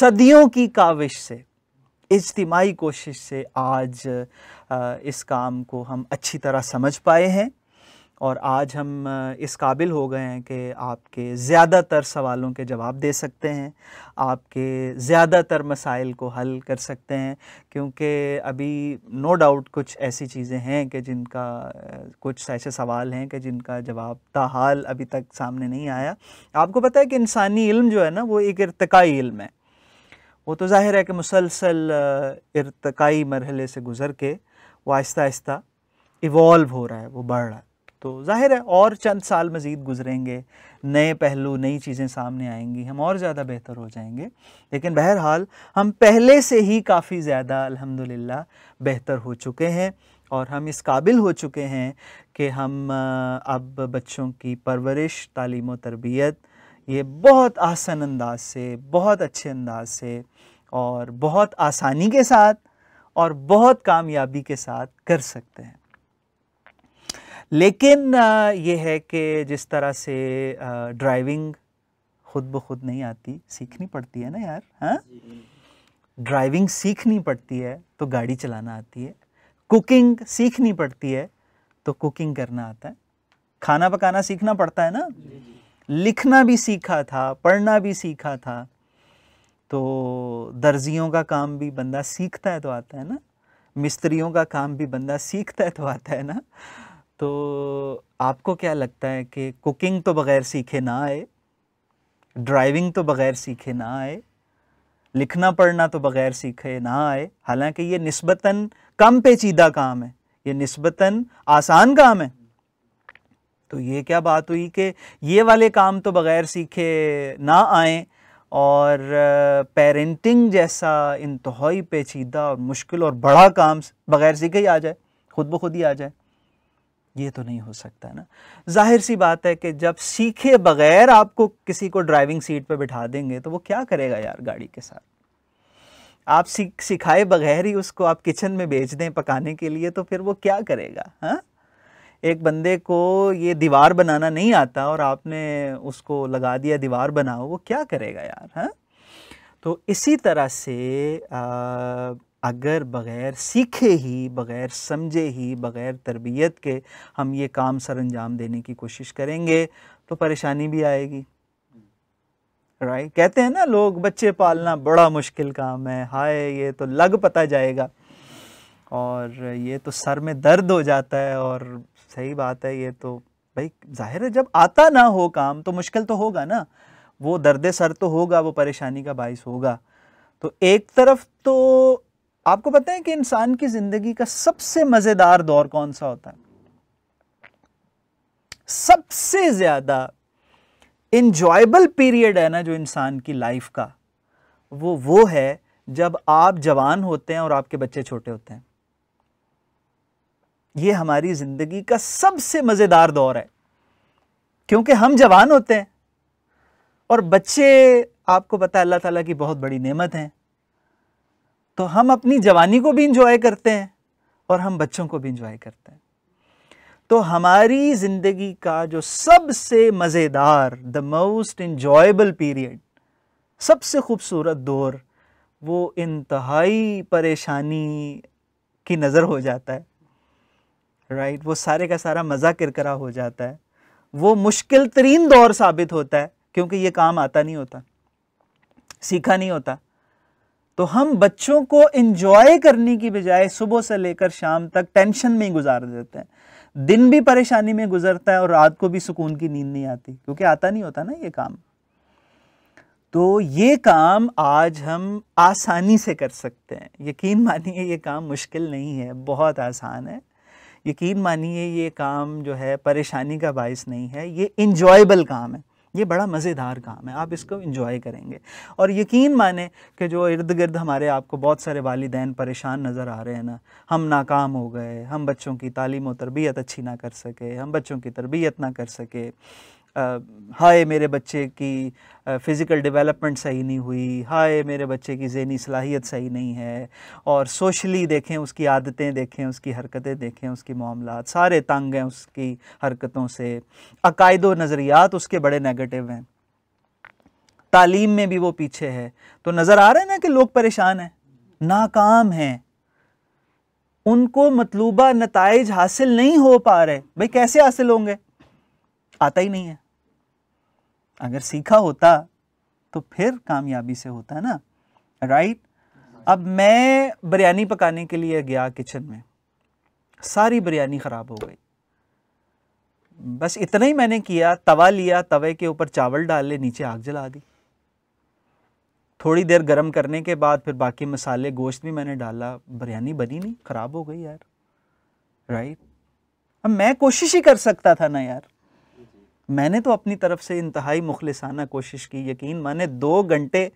सदियों की काविश से इज्तमाही कोशिश से आज uh, इस काम को हम अच्छी तरह समझ पाए हैं और आज हम इस काबिल हो गए हैं कि आपके ज़्यादातर सवालों के जवाब दे सकते हैं आपके ज़्यादातर मसाइल को हल कर सकते हैं क्योंकि अभी नो no डाउट कुछ ऐसी चीज़ें हैं कि जिनका कुछ ऐसे सवाल हैं कि जिनका जवाब ताहाल अभी तक सामने नहीं आया आपको पता है कि इंसानी इल्म जो है ना वो एक इरतकाई इल्म है वो तो ज़ाहिर है कि मुसलसल इरतकाई मरहले से गुज़र के वह आहिस्ता आहिस्ता इवॉल्व हो रहा है वो बढ़ रहा है तो जाहिर है और चंद साल मज़ीद गुजरेंगे नए पहलू नई चीज़ें सामने आएंगी हम और ज़्यादा बेहतर हो जाएंगे लेकिन बहरहाल हम पहले से ही काफ़ी ज़्यादा अल्हम्दुलिल्लाह बेहतर हो चुके हैं और हम इस काबिल हो चुके हैं कि हम अब बच्चों की परवरिश तालीम तरबियत ये बहुत आसन अंदाज से बहुत अच्छे अंदाज से और बहुत आसानी के साथ और बहुत कामयाबी के साथ कर सकते हैं लेकिन ये है कि जिस तरह से ड्राइविंग खुद ब खुद नहीं आती सीखनी पड़ती है ना यार हाँ ड्राइविंग सीखनी पड़ती है तो गाड़ी चलाना आती है कुकिंग सीखनी पड़ती है तो कुकिंग करना आता है खाना पकाना सीखना पड़ता है ना लिखना भी सीखा था पढ़ना भी सीखा था तो दर्जियों का काम भी बंदा सीखता है तो आता है ना मिस्त्रियों का काम भी बंदा सीखता है तो आता है ना तो आपको क्या लगता है कि कुकिंग तो बग़ैर सीखे ना आए ड्राइविंग तो बग़ैर सीखे ना आए लिखना पढ़ना तो बग़ैर सीखे ना आए हालांकि ये नस्बता कम पेचीदा काम है ये नस्बता आसान काम है तो ये क्या बात हुई कि ये वाले काम तो बग़ैर सीखे ना आए और पेरेंटिंग जैसा इंतहाई पेचीदा और मुश्किल और बड़ा काम बग़ैर सीखे ही आ जाए खुद ब खुद ही आ जाए ये तो नहीं हो सकता ना जाहिर सी बात है कि जब सीखे बगैर आपको किसी को ड्राइविंग सीट पर बिठा देंगे तो वो क्या करेगा यार गाड़ी के साथ आप सीख सिखाए बगैर ही उसको आप किचन में भेज दें पकाने के लिए तो फिर वो क्या करेगा हाँ एक बंदे को ये दीवार बनाना नहीं आता और आपने उसको लगा दिया दीवार बनाओ वो क्या करेगा यार हाँ तो इसी तरह से आ, अगर बग़ैर सीखे ही बग़ैर समझे ही बग़ैर तरबियत के हम ये काम सर अंजाम देने की कोशिश करेंगे तो परेशानी भी आएगी राइट right? कहते हैं ना लोग बच्चे पालना बड़ा मुश्किल काम है हाय ये तो लग पता जाएगा और ये तो सर में दर्द हो जाता है और सही बात है ये तो भाई जाहिर है जब आता ना हो काम तो मुश्किल तो होगा ना वो दर्द सर तो होगा वो परेशानी का बायस होगा तो एक तरफ तो आपको पता है कि इंसान की जिंदगी का सबसे मजेदार दौर कौन सा होता है सबसे ज्यादा इंजॉयबल पीरियड है ना जो इंसान की लाइफ का वो वो है जब आप जवान होते हैं और आपके बच्चे छोटे होते हैं ये हमारी ज़िंदगी का सबसे मज़ेदार दौर है क्योंकि हम जवान होते हैं और बच्चे आपको पता है अल्लाह ताला की बहुत बड़ी नेमत हैं तो हम अपनी जवानी को भी इंजॉय करते हैं और हम बच्चों को भी इंजॉय करते हैं तो हमारी ज़िंदगी का जो सबसे मज़ेदार द मोस्ट इन्जॉयबल पीरियड सबसे खूबसूरत दौर वो इंतहाई परेशानी की नज़र हो जाता है राइट right? वो सारे का सारा मज़ा किरकरा हो जाता है वो मुश्किल तरीन दौर साबित होता है क्योंकि ये काम आता नहीं होता सीखा नहीं होता तो हम बच्चों को इंजॉय करने की बजाय सुबह से लेकर शाम तक टेंशन में ही गुजार देते हैं दिन भी परेशानी में गुजरता है और रात को भी सुकून की नींद नहीं आती क्योंकि आता नहीं होता ना ये काम तो ये काम आज हम आसानी से कर सकते हैं यकीन मानिए ये काम मुश्किल नहीं है बहुत आसान है यकीन मानिए ये काम जो है परेशानी का बायस नहीं है ये इंजॉयबल काम है ये बड़ा मज़ेदार काम है आप इसको इन्जॉय करेंगे और यकीन माने कि जो इर्द गिर्द हमारे आपको बहुत सारे वालदेन परेशान नज़र आ रहे हैं ना हम नाकाम हो गए हम बच्चों की तालीम और तरबियत अच्छी ना कर सके हम बच्चों की तरबियत ना कर सके हाय मेरे बच्चे की फ़िज़िकल डेवलपमेंट सही नहीं हुई हाय मेरे बच्चे की जहनी सलाहियत सही नहीं है और सोशली देखें उसकी आदतें देखें उसकी हरकतें देखें उसकी मामला सारे तंग हैं उसकी हरकतों से अकायद व नज़रियात उसके बड़े नेगेटिव हैं तालीम में भी वो पीछे है तो नज़र आ रहा है ना कि लोग परेशान हैं नाकाम हैं उनको मतलूबा नतज हासिल नहीं हो पा रहे भाई कैसे हासिल होंगे आता ही नहीं है अगर सीखा होता तो फिर कामयाबी से होता ना राइट अब मैं बिरयानी पकाने के लिए गया किचन में सारी बिरयानी ख़राब हो गई बस इतना ही मैंने किया तवा लिया तवे के ऊपर चावल डाल ले नीचे आग जला दी थोड़ी देर गर्म करने के बाद फिर बाकी मसाले गोश्त भी मैंने डाला बिरयानी बनी नहीं ख़राब हो गई यार राइट अब मैं कोशिश ही कर सकता था ना यार मैंने तो अपनी तरफ से इंतहाई मुखलसाना कोशिश की यकीन माने दो घंटे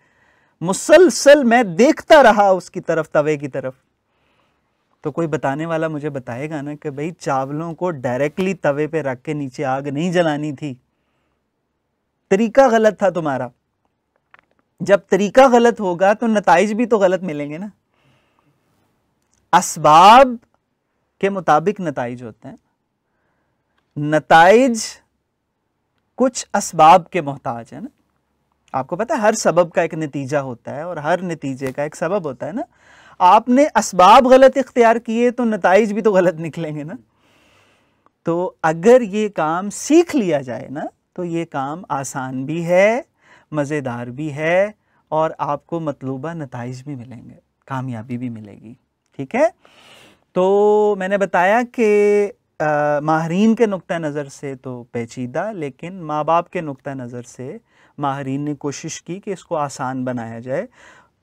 मुसलसल मैं देखता रहा उसकी तरफ तवे की तरफ तो कोई बताने वाला मुझे बताएगा ना कि भाई चावलों को डायरेक्टली तवे पे रख के नीचे आग नहीं जलानी थी तरीका गलत था तुम्हारा जब तरीका गलत होगा तो नतज भी तो गलत मिलेंगे ना असबाब के मुताबिक नतज होते हैं नतज कुछ इसबाब के मोहताज है ना आपको पता है हर सबब का एक नतीजा होता है और हर नतीजे का एक सबब होता है ना आपने इसबाब गलत इख्तियार किए तो नतज भी तो गलत निकलेंगे ना तो अगर ये काम सीख लिया जाए ना तो ये काम आसान भी है मज़ेदार भी है और आपको मतलूबा नतज भी मिलेंगे कामयाबी भी मिलेगी ठीक है तो मैंने बताया कि माहरीन के नुक़ नज़र से तो पेचीदा लेकिन माँ बाप के नुक़ नज़र से माहरीन ने कोशिश की कि इसको आसान बनाया जाए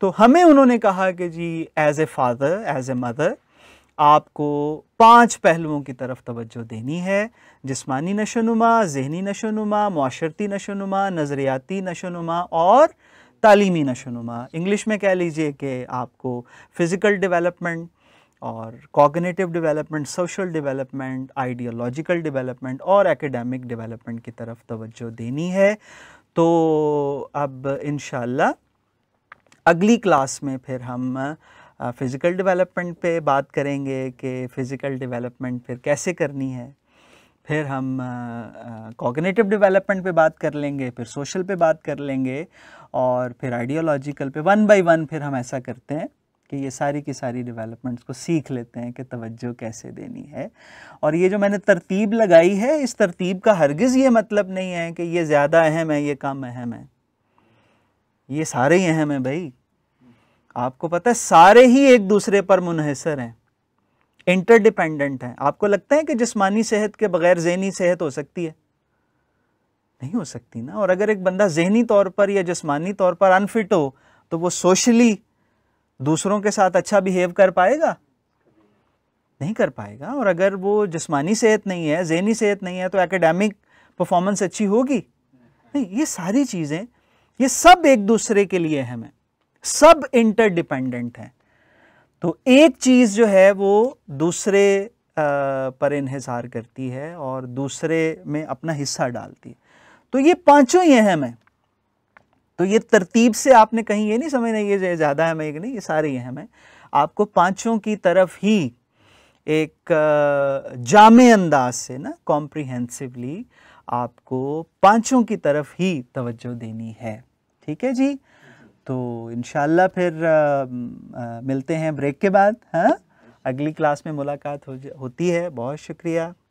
तो हमें उन्होंने कहा कि जी as a father as a mother आपको पांच पहलुओं की तरफ तवज्जो देनी है जिसमानी नशोनुमा जहनी नशोनुमा माशरती नशोनुमा नज़रियाती नशोनुमा और तालीमी नशोनुमा इंग्लिश में कह लीजिए कि आपको फ़िज़िकल डेवलपमेंट और cognitive development social development ideological development और एकेडमिक डेवलपमेंट की तरफ तवज्जो देनी है तो अब इन अगली क्लास में फिर हम फ़िज़िकल डेवलपमेंट पे बात करेंगे कि फ़िज़िकल डेवलपमेंट फिर कैसे करनी है फिर हम कॉग्निटिव डेवलपमेंट पे बात कर लेंगे फिर सोशल पे बात कर लेंगे और फिर आइडियोलॉजिकल पे वन बाय वन फिर हम ऐसा करते हैं कि ये सारी की सारी डेवलपमेंट्स को सीख लेते हैं कि तवज्जो कैसे देनी है और ये जो मैंने तरतीब लगाई है इस तरतीब का हरगिज़ ये मतलब नहीं है कि ये ज़्यादा अहम है ये कम अहम है ये सारे ही अहम हैं भाई आपको पता है सारे ही एक दूसरे पर मुनहसर हैं इंटरडिपेंडेंट हैं आपको लगता है कि जिसमानी सेहत के बगैर जहनी सेहत हो सकती है नहीं हो सकती ना और अगर एक बंदा जहनी तौर पर या जिसमानी तौर पर अनफिट हो तो वो सोशली दूसरों के साथ अच्छा बिहेव कर पाएगा नहीं कर पाएगा और अगर वो जिस्मानी सेहत नहीं है जहनी सेहत नहीं है तो एकेडमिक परफॉर्मेंस अच्छी होगी नहीं ये सारी चीज़ें ये सब एक दूसरे के लिए हमें सब इंटरडिपेंडेंट हैं तो एक चीज़ जो है वो दूसरे पर इन्हसार करती है और दूसरे में अपना हिस्सा डालती है तो ये पांचों ही हैं तो ये तरतीब से आपने कहीं ये नहीं समझना ये ज़्यादा है मैं नहीं ये सारे ही हैं आपको पांचों की तरफ ही एक जाम अंदाज से ना कॉम्प्रिहेंसिवली आपको पांचों की तरफ ही तवज्जो देनी है ठीक है जी तो इन फिर आ, आ, मिलते हैं ब्रेक के बाद हाँ अगली क्लास में मुलाकात हो होती है बहुत शुक्रिया